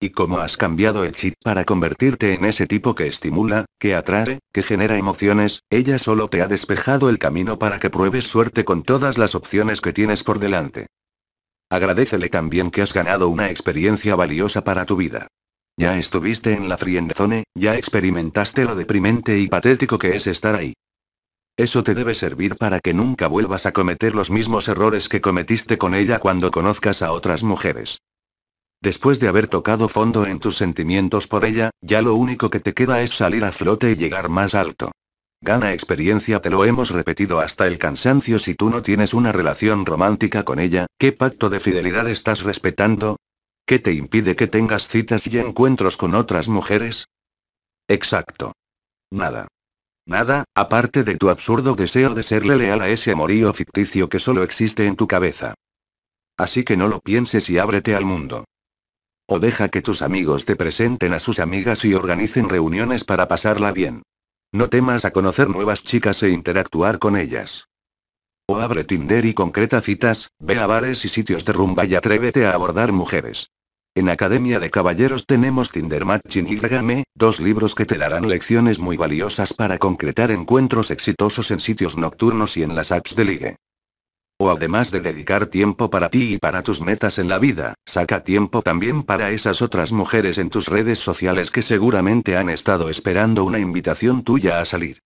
¿Y como has cambiado el chip para convertirte en ese tipo que estimula, que atrae, que genera emociones? Ella solo te ha despejado el camino para que pruebes suerte con todas las opciones que tienes por delante. Agradecele también que has ganado una experiencia valiosa para tu vida. Ya estuviste en la friendzone, ya experimentaste lo deprimente y patético que es estar ahí. Eso te debe servir para que nunca vuelvas a cometer los mismos errores que cometiste con ella cuando conozcas a otras mujeres. Después de haber tocado fondo en tus sentimientos por ella, ya lo único que te queda es salir a flote y llegar más alto. Gana experiencia, te lo hemos repetido hasta el cansancio si tú no tienes una relación romántica con ella, ¿qué pacto de fidelidad estás respetando? ¿Qué te impide que tengas citas y encuentros con otras mujeres? Exacto. Nada. Nada, aparte de tu absurdo deseo de serle leal a ese amorío ficticio que solo existe en tu cabeza. Así que no lo pienses y ábrete al mundo. O deja que tus amigos te presenten a sus amigas y organicen reuniones para pasarla bien. No temas a conocer nuevas chicas e interactuar con ellas. O abre Tinder y concreta citas, ve a bares y sitios de rumba y atrévete a abordar mujeres. En Academia de Caballeros tenemos Matching y Dragame, dos libros que te darán lecciones muy valiosas para concretar encuentros exitosos en sitios nocturnos y en las apps de ligue. O además de dedicar tiempo para ti y para tus metas en la vida, saca tiempo también para esas otras mujeres en tus redes sociales que seguramente han estado esperando una invitación tuya a salir.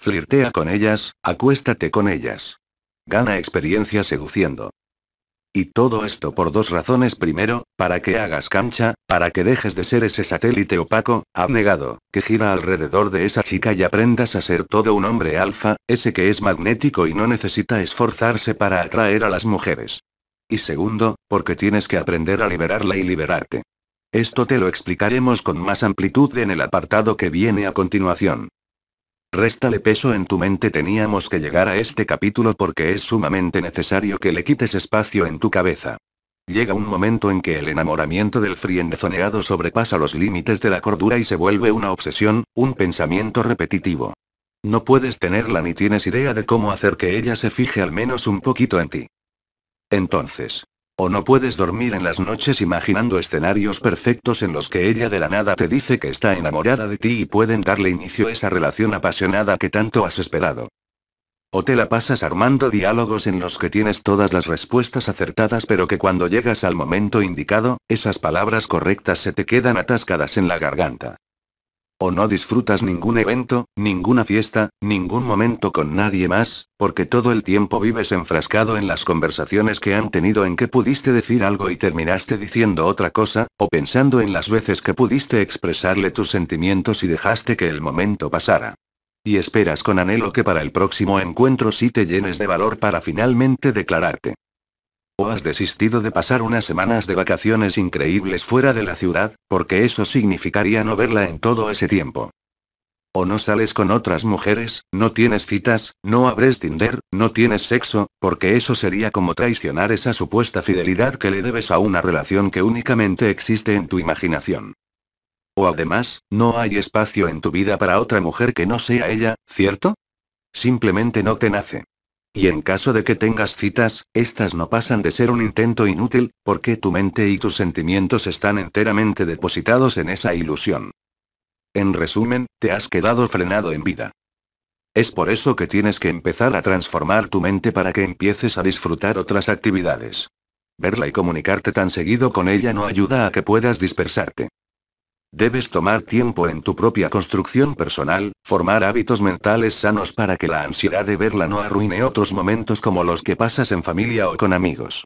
Flirtea con ellas, acuéstate con ellas. Gana experiencia seduciendo. Y todo esto por dos razones. Primero, para que hagas cancha, para que dejes de ser ese satélite opaco, abnegado, que gira alrededor de esa chica y aprendas a ser todo un hombre alfa, ese que es magnético y no necesita esforzarse para atraer a las mujeres. Y segundo, porque tienes que aprender a liberarla y liberarte. Esto te lo explicaremos con más amplitud en el apartado que viene a continuación. Réstale peso en tu mente teníamos que llegar a este capítulo porque es sumamente necesario que le quites espacio en tu cabeza. Llega un momento en que el enamoramiento del friendezoneado sobrepasa los límites de la cordura y se vuelve una obsesión, un pensamiento repetitivo. No puedes tenerla ni tienes idea de cómo hacer que ella se fije al menos un poquito en ti. Entonces, o no puedes dormir en las noches imaginando escenarios perfectos en los que ella de la nada te dice que está enamorada de ti y pueden darle inicio a esa relación apasionada que tanto has esperado. O te la pasas armando diálogos en los que tienes todas las respuestas acertadas pero que cuando llegas al momento indicado, esas palabras correctas se te quedan atascadas en la garganta. O no disfrutas ningún evento, ninguna fiesta, ningún momento con nadie más, porque todo el tiempo vives enfrascado en las conversaciones que han tenido en que pudiste decir algo y terminaste diciendo otra cosa, o pensando en las veces que pudiste expresarle tus sentimientos y dejaste que el momento pasara. Y esperas con anhelo que para el próximo encuentro sí te llenes de valor para finalmente declararte. ¿O has desistido de pasar unas semanas de vacaciones increíbles fuera de la ciudad, porque eso significaría no verla en todo ese tiempo? ¿O no sales con otras mujeres, no tienes citas, no abres Tinder, no tienes sexo, porque eso sería como traicionar esa supuesta fidelidad que le debes a una relación que únicamente existe en tu imaginación? O además, no hay espacio en tu vida para otra mujer que no sea ella, ¿cierto? Simplemente no te nace. Y en caso de que tengas citas, estas no pasan de ser un intento inútil, porque tu mente y tus sentimientos están enteramente depositados en esa ilusión. En resumen, te has quedado frenado en vida. Es por eso que tienes que empezar a transformar tu mente para que empieces a disfrutar otras actividades. Verla y comunicarte tan seguido con ella no ayuda a que puedas dispersarte. Debes tomar tiempo en tu propia construcción personal, formar hábitos mentales sanos para que la ansiedad de verla no arruine otros momentos como los que pasas en familia o con amigos.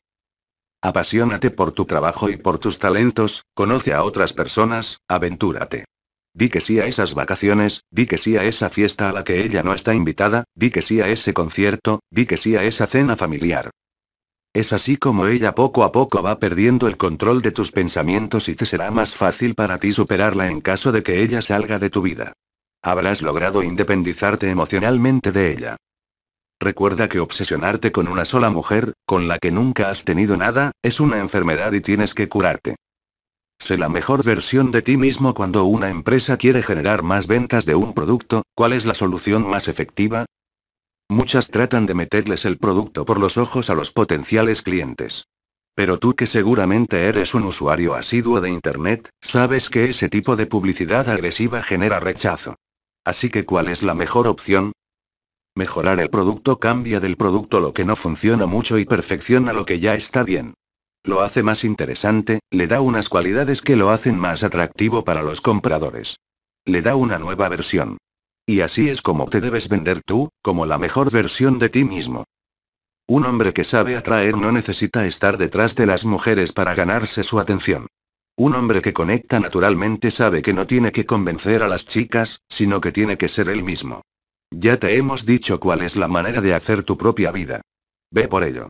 Apasionate por tu trabajo y por tus talentos, conoce a otras personas, aventúrate. Di que sí a esas vacaciones, di que sí a esa fiesta a la que ella no está invitada, di que sí a ese concierto, di que sí a esa cena familiar. Es así como ella poco a poco va perdiendo el control de tus pensamientos y te será más fácil para ti superarla en caso de que ella salga de tu vida. Habrás logrado independizarte emocionalmente de ella. Recuerda que obsesionarte con una sola mujer, con la que nunca has tenido nada, es una enfermedad y tienes que curarte. Sé la mejor versión de ti mismo cuando una empresa quiere generar más ventas de un producto, ¿cuál es la solución más efectiva? Muchas tratan de meterles el producto por los ojos a los potenciales clientes. Pero tú que seguramente eres un usuario asiduo de Internet, sabes que ese tipo de publicidad agresiva genera rechazo. Así que ¿cuál es la mejor opción? Mejorar el producto cambia del producto lo que no funciona mucho y perfecciona lo que ya está bien. Lo hace más interesante, le da unas cualidades que lo hacen más atractivo para los compradores. Le da una nueva versión. Y así es como te debes vender tú, como la mejor versión de ti mismo. Un hombre que sabe atraer no necesita estar detrás de las mujeres para ganarse su atención. Un hombre que conecta naturalmente sabe que no tiene que convencer a las chicas, sino que tiene que ser él mismo. Ya te hemos dicho cuál es la manera de hacer tu propia vida. Ve por ello.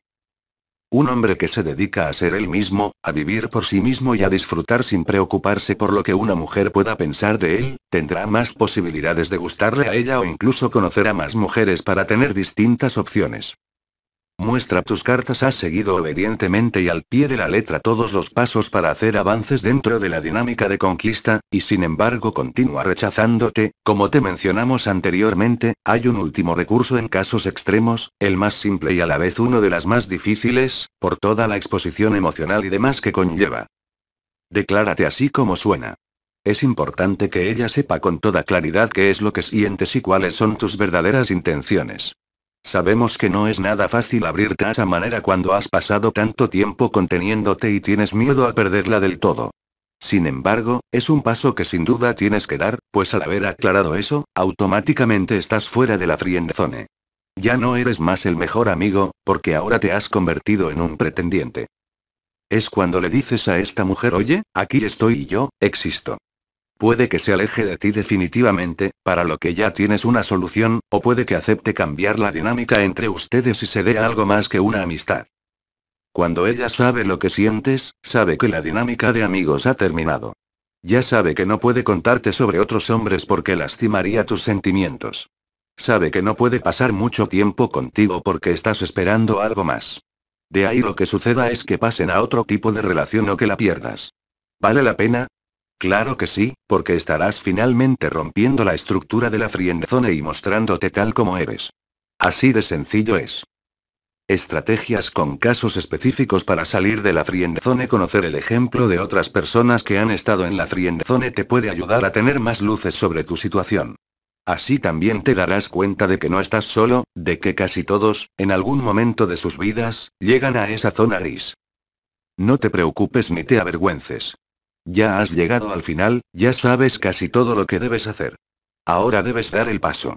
Un hombre que se dedica a ser él mismo, a vivir por sí mismo y a disfrutar sin preocuparse por lo que una mujer pueda pensar de él, tendrá más posibilidades de gustarle a ella o incluso conocer a más mujeres para tener distintas opciones. Muestra tus cartas. Has seguido obedientemente y al pie de la letra todos los pasos para hacer avances dentro de la dinámica de conquista, y sin embargo continúa rechazándote. Como te mencionamos anteriormente, hay un último recurso en casos extremos, el más simple y a la vez uno de las más difíciles, por toda la exposición emocional y demás que conlleva. Declárate así como suena. Es importante que ella sepa con toda claridad qué es lo que sientes y cuáles son tus verdaderas intenciones. Sabemos que no es nada fácil abrirte a esa manera cuando has pasado tanto tiempo conteniéndote y tienes miedo a perderla del todo. Sin embargo, es un paso que sin duda tienes que dar, pues al haber aclarado eso, automáticamente estás fuera de la friendzone. Ya no eres más el mejor amigo, porque ahora te has convertido en un pretendiente. Es cuando le dices a esta mujer, oye, aquí estoy y yo, existo. Puede que se aleje de ti definitivamente, para lo que ya tienes una solución, o puede que acepte cambiar la dinámica entre ustedes y se dé algo más que una amistad. Cuando ella sabe lo que sientes, sabe que la dinámica de amigos ha terminado. Ya sabe que no puede contarte sobre otros hombres porque lastimaría tus sentimientos. Sabe que no puede pasar mucho tiempo contigo porque estás esperando algo más. De ahí lo que suceda es que pasen a otro tipo de relación o que la pierdas. ¿Vale la pena? Claro que sí, porque estarás finalmente rompiendo la estructura de la friendzone y mostrándote tal como eres. Así de sencillo es. Estrategias con casos específicos para salir de la friendzone Conocer el ejemplo de otras personas que han estado en la friendzone te puede ayudar a tener más luces sobre tu situación. Así también te darás cuenta de que no estás solo, de que casi todos, en algún momento de sus vidas, llegan a esa zona gris. No te preocupes ni te avergüences. Ya has llegado al final, ya sabes casi todo lo que debes hacer. Ahora debes dar el paso.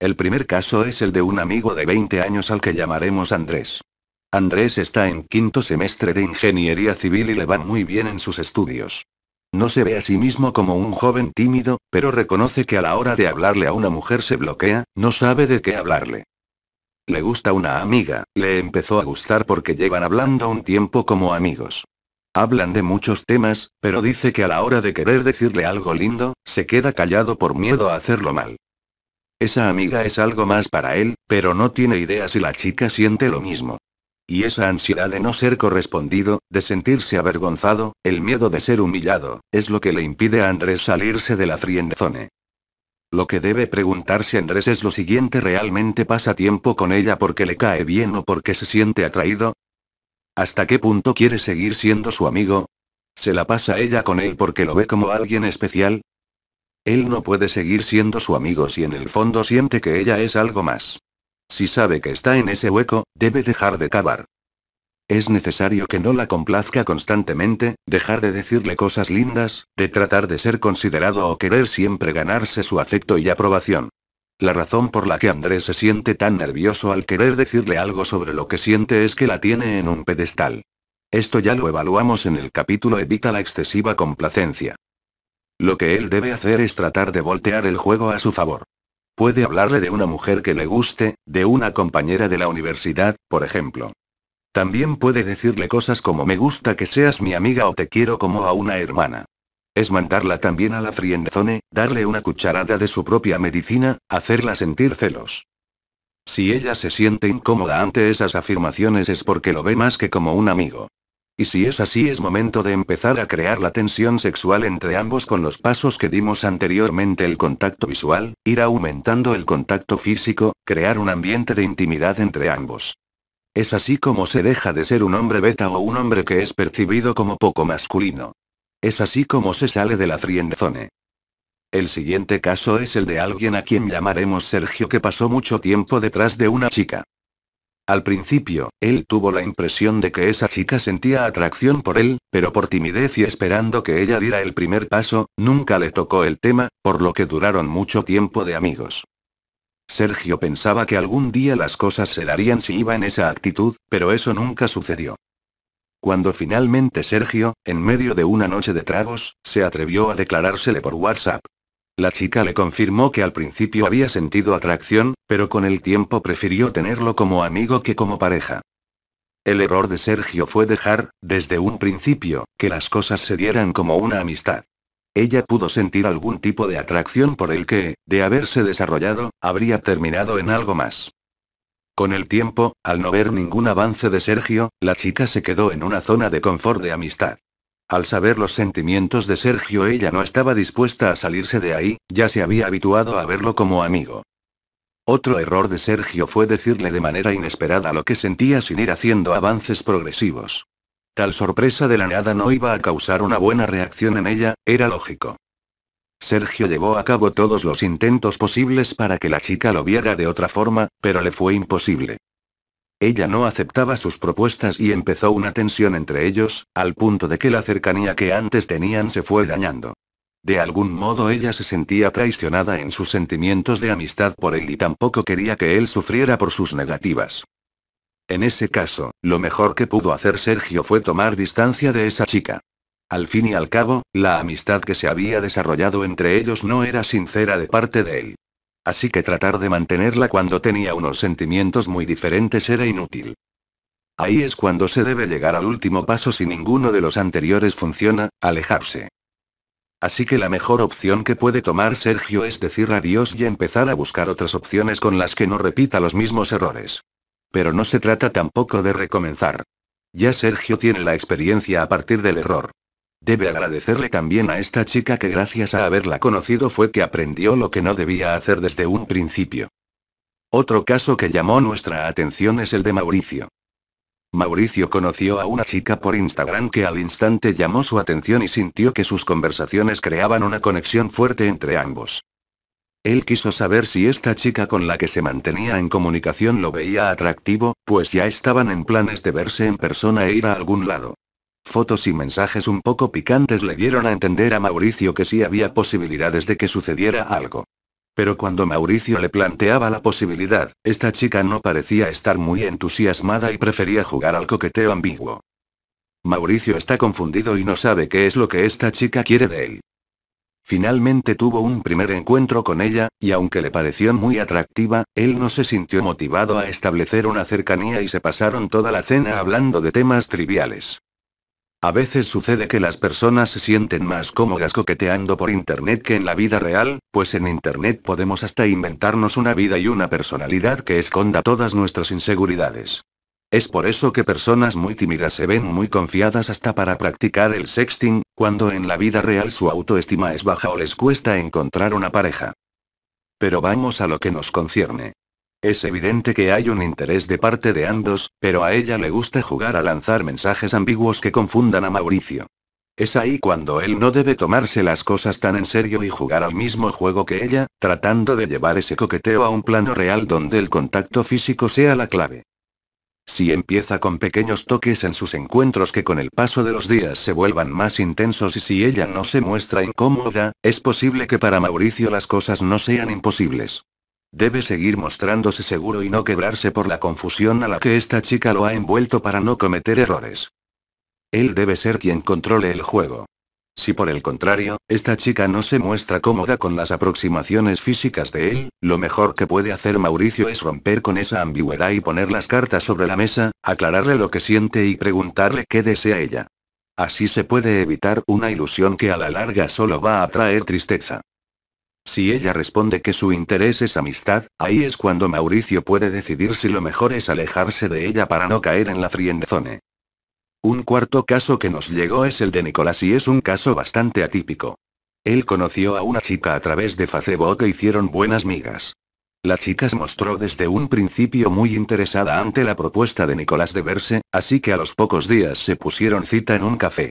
El primer caso es el de un amigo de 20 años al que llamaremos Andrés. Andrés está en quinto semestre de Ingeniería Civil y le van muy bien en sus estudios. No se ve a sí mismo como un joven tímido, pero reconoce que a la hora de hablarle a una mujer se bloquea, no sabe de qué hablarle. Le gusta una amiga, le empezó a gustar porque llevan hablando un tiempo como amigos. Hablan de muchos temas, pero dice que a la hora de querer decirle algo lindo, se queda callado por miedo a hacerlo mal. Esa amiga es algo más para él, pero no tiene idea si la chica siente lo mismo. Y esa ansiedad de no ser correspondido, de sentirse avergonzado, el miedo de ser humillado, es lo que le impide a Andrés salirse de la friendzone. Lo que debe preguntarse Andrés es lo siguiente, ¿realmente pasa tiempo con ella porque le cae bien o porque se siente atraído? ¿Hasta qué punto quiere seguir siendo su amigo? ¿Se la pasa ella con él porque lo ve como alguien especial? Él no puede seguir siendo su amigo si en el fondo siente que ella es algo más. Si sabe que está en ese hueco, debe dejar de cavar. Es necesario que no la complazca constantemente, dejar de decirle cosas lindas, de tratar de ser considerado o querer siempre ganarse su afecto y aprobación. La razón por la que Andrés se siente tan nervioso al querer decirle algo sobre lo que siente es que la tiene en un pedestal. Esto ya lo evaluamos en el capítulo Evita la excesiva complacencia. Lo que él debe hacer es tratar de voltear el juego a su favor. Puede hablarle de una mujer que le guste, de una compañera de la universidad, por ejemplo. También puede decirle cosas como me gusta que seas mi amiga o te quiero como a una hermana. Es mandarla también a la friendzone, darle una cucharada de su propia medicina, hacerla sentir celos. Si ella se siente incómoda ante esas afirmaciones es porque lo ve más que como un amigo. Y si es así es momento de empezar a crear la tensión sexual entre ambos con los pasos que dimos anteriormente el contacto visual, ir aumentando el contacto físico, crear un ambiente de intimidad entre ambos. Es así como se deja de ser un hombre beta o un hombre que es percibido como poco masculino. Es así como se sale de la Friendzone. El siguiente caso es el de alguien a quien llamaremos Sergio que pasó mucho tiempo detrás de una chica. Al principio, él tuvo la impresión de que esa chica sentía atracción por él, pero por timidez y esperando que ella diera el primer paso, nunca le tocó el tema, por lo que duraron mucho tiempo de amigos. Sergio pensaba que algún día las cosas se darían si iba en esa actitud, pero eso nunca sucedió. Cuando finalmente Sergio, en medio de una noche de tragos, se atrevió a declarársele por WhatsApp. La chica le confirmó que al principio había sentido atracción, pero con el tiempo prefirió tenerlo como amigo que como pareja. El error de Sergio fue dejar, desde un principio, que las cosas se dieran como una amistad. Ella pudo sentir algún tipo de atracción por el que, de haberse desarrollado, habría terminado en algo más. Con el tiempo, al no ver ningún avance de Sergio, la chica se quedó en una zona de confort de amistad. Al saber los sentimientos de Sergio ella no estaba dispuesta a salirse de ahí, ya se había habituado a verlo como amigo. Otro error de Sergio fue decirle de manera inesperada lo que sentía sin ir haciendo avances progresivos. Tal sorpresa de la nada no iba a causar una buena reacción en ella, era lógico. Sergio llevó a cabo todos los intentos posibles para que la chica lo viera de otra forma, pero le fue imposible. Ella no aceptaba sus propuestas y empezó una tensión entre ellos, al punto de que la cercanía que antes tenían se fue dañando. De algún modo ella se sentía traicionada en sus sentimientos de amistad por él y tampoco quería que él sufriera por sus negativas. En ese caso, lo mejor que pudo hacer Sergio fue tomar distancia de esa chica. Al fin y al cabo, la amistad que se había desarrollado entre ellos no era sincera de parte de él. Así que tratar de mantenerla cuando tenía unos sentimientos muy diferentes era inútil. Ahí es cuando se debe llegar al último paso si ninguno de los anteriores funciona, alejarse. Así que la mejor opción que puede tomar Sergio es decir adiós y empezar a buscar otras opciones con las que no repita los mismos errores. Pero no se trata tampoco de recomenzar. Ya Sergio tiene la experiencia a partir del error. Debe agradecerle también a esta chica que gracias a haberla conocido fue que aprendió lo que no debía hacer desde un principio. Otro caso que llamó nuestra atención es el de Mauricio. Mauricio conoció a una chica por Instagram que al instante llamó su atención y sintió que sus conversaciones creaban una conexión fuerte entre ambos. Él quiso saber si esta chica con la que se mantenía en comunicación lo veía atractivo, pues ya estaban en planes de verse en persona e ir a algún lado. Fotos y mensajes un poco picantes le dieron a entender a Mauricio que sí había posibilidades de que sucediera algo. Pero cuando Mauricio le planteaba la posibilidad, esta chica no parecía estar muy entusiasmada y prefería jugar al coqueteo ambiguo. Mauricio está confundido y no sabe qué es lo que esta chica quiere de él. Finalmente tuvo un primer encuentro con ella, y aunque le pareció muy atractiva, él no se sintió motivado a establecer una cercanía y se pasaron toda la cena hablando de temas triviales. A veces sucede que las personas se sienten más cómodas coqueteando por Internet que en la vida real, pues en Internet podemos hasta inventarnos una vida y una personalidad que esconda todas nuestras inseguridades. Es por eso que personas muy tímidas se ven muy confiadas hasta para practicar el sexting, cuando en la vida real su autoestima es baja o les cuesta encontrar una pareja. Pero vamos a lo que nos concierne. Es evidente que hay un interés de parte de Andos, pero a ella le gusta jugar a lanzar mensajes ambiguos que confundan a Mauricio. Es ahí cuando él no debe tomarse las cosas tan en serio y jugar al mismo juego que ella, tratando de llevar ese coqueteo a un plano real donde el contacto físico sea la clave. Si empieza con pequeños toques en sus encuentros que con el paso de los días se vuelvan más intensos y si ella no se muestra incómoda, es posible que para Mauricio las cosas no sean imposibles. Debe seguir mostrándose seguro y no quebrarse por la confusión a la que esta chica lo ha envuelto para no cometer errores. Él debe ser quien controle el juego. Si por el contrario, esta chica no se muestra cómoda con las aproximaciones físicas de él, lo mejor que puede hacer Mauricio es romper con esa ambigüedad y poner las cartas sobre la mesa, aclararle lo que siente y preguntarle qué desea ella. Así se puede evitar una ilusión que a la larga solo va a traer tristeza. Si ella responde que su interés es amistad, ahí es cuando Mauricio puede decidir si lo mejor es alejarse de ella para no caer en la friendzone. Un cuarto caso que nos llegó es el de Nicolás y es un caso bastante atípico. Él conoció a una chica a través de Facebook e hicieron buenas migas. La chica se mostró desde un principio muy interesada ante la propuesta de Nicolás de verse, así que a los pocos días se pusieron cita en un café.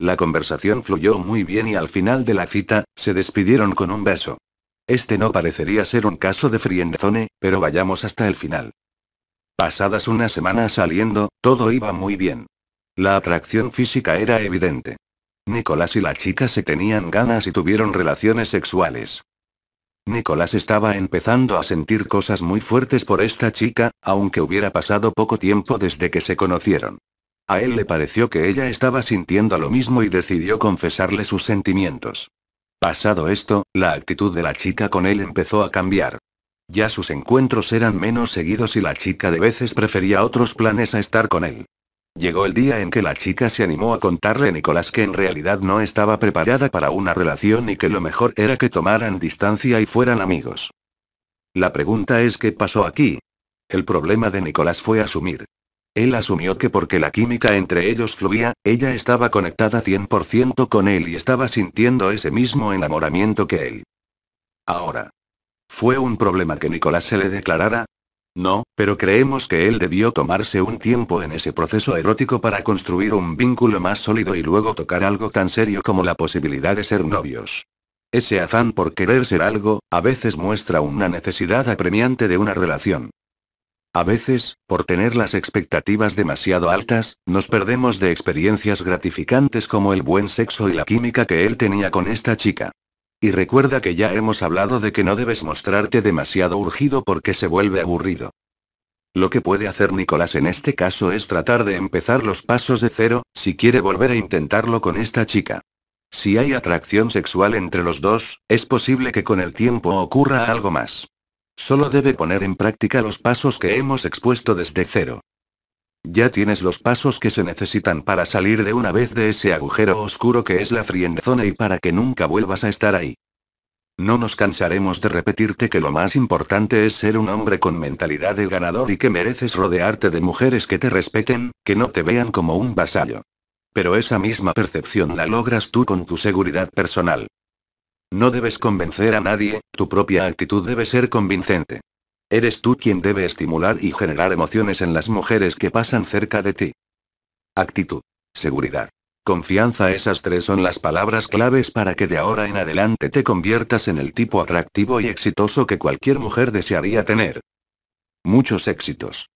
La conversación fluyó muy bien y al final de la cita, se despidieron con un beso. Este no parecería ser un caso de friendzone, pero vayamos hasta el final. Pasadas una semana saliendo, todo iba muy bien. La atracción física era evidente. Nicolás y la chica se tenían ganas y tuvieron relaciones sexuales. Nicolás estaba empezando a sentir cosas muy fuertes por esta chica, aunque hubiera pasado poco tiempo desde que se conocieron. A él le pareció que ella estaba sintiendo lo mismo y decidió confesarle sus sentimientos. Pasado esto, la actitud de la chica con él empezó a cambiar. Ya sus encuentros eran menos seguidos y la chica de veces prefería otros planes a estar con él. Llegó el día en que la chica se animó a contarle a Nicolás que en realidad no estaba preparada para una relación y que lo mejor era que tomaran distancia y fueran amigos. La pregunta es qué pasó aquí. El problema de Nicolás fue asumir él asumió que porque la química entre ellos fluía, ella estaba conectada 100% con él y estaba sintiendo ese mismo enamoramiento que él. Ahora. ¿Fue un problema que Nicolás se le declarara? No, pero creemos que él debió tomarse un tiempo en ese proceso erótico para construir un vínculo más sólido y luego tocar algo tan serio como la posibilidad de ser novios. Ese afán por querer ser algo, a veces muestra una necesidad apremiante de una relación. A veces, por tener las expectativas demasiado altas, nos perdemos de experiencias gratificantes como el buen sexo y la química que él tenía con esta chica. Y recuerda que ya hemos hablado de que no debes mostrarte demasiado urgido porque se vuelve aburrido. Lo que puede hacer Nicolás en este caso es tratar de empezar los pasos de cero, si quiere volver a intentarlo con esta chica. Si hay atracción sexual entre los dos, es posible que con el tiempo ocurra algo más. Solo debe poner en práctica los pasos que hemos expuesto desde cero. Ya tienes los pasos que se necesitan para salir de una vez de ese agujero oscuro que es la friendzone y para que nunca vuelvas a estar ahí. No nos cansaremos de repetirte que lo más importante es ser un hombre con mentalidad de ganador y que mereces rodearte de mujeres que te respeten, que no te vean como un vasallo. Pero esa misma percepción la logras tú con tu seguridad personal. No debes convencer a nadie, tu propia actitud debe ser convincente. Eres tú quien debe estimular y generar emociones en las mujeres que pasan cerca de ti. Actitud. Seguridad. Confianza. Esas tres son las palabras claves para que de ahora en adelante te conviertas en el tipo atractivo y exitoso que cualquier mujer desearía tener. Muchos éxitos.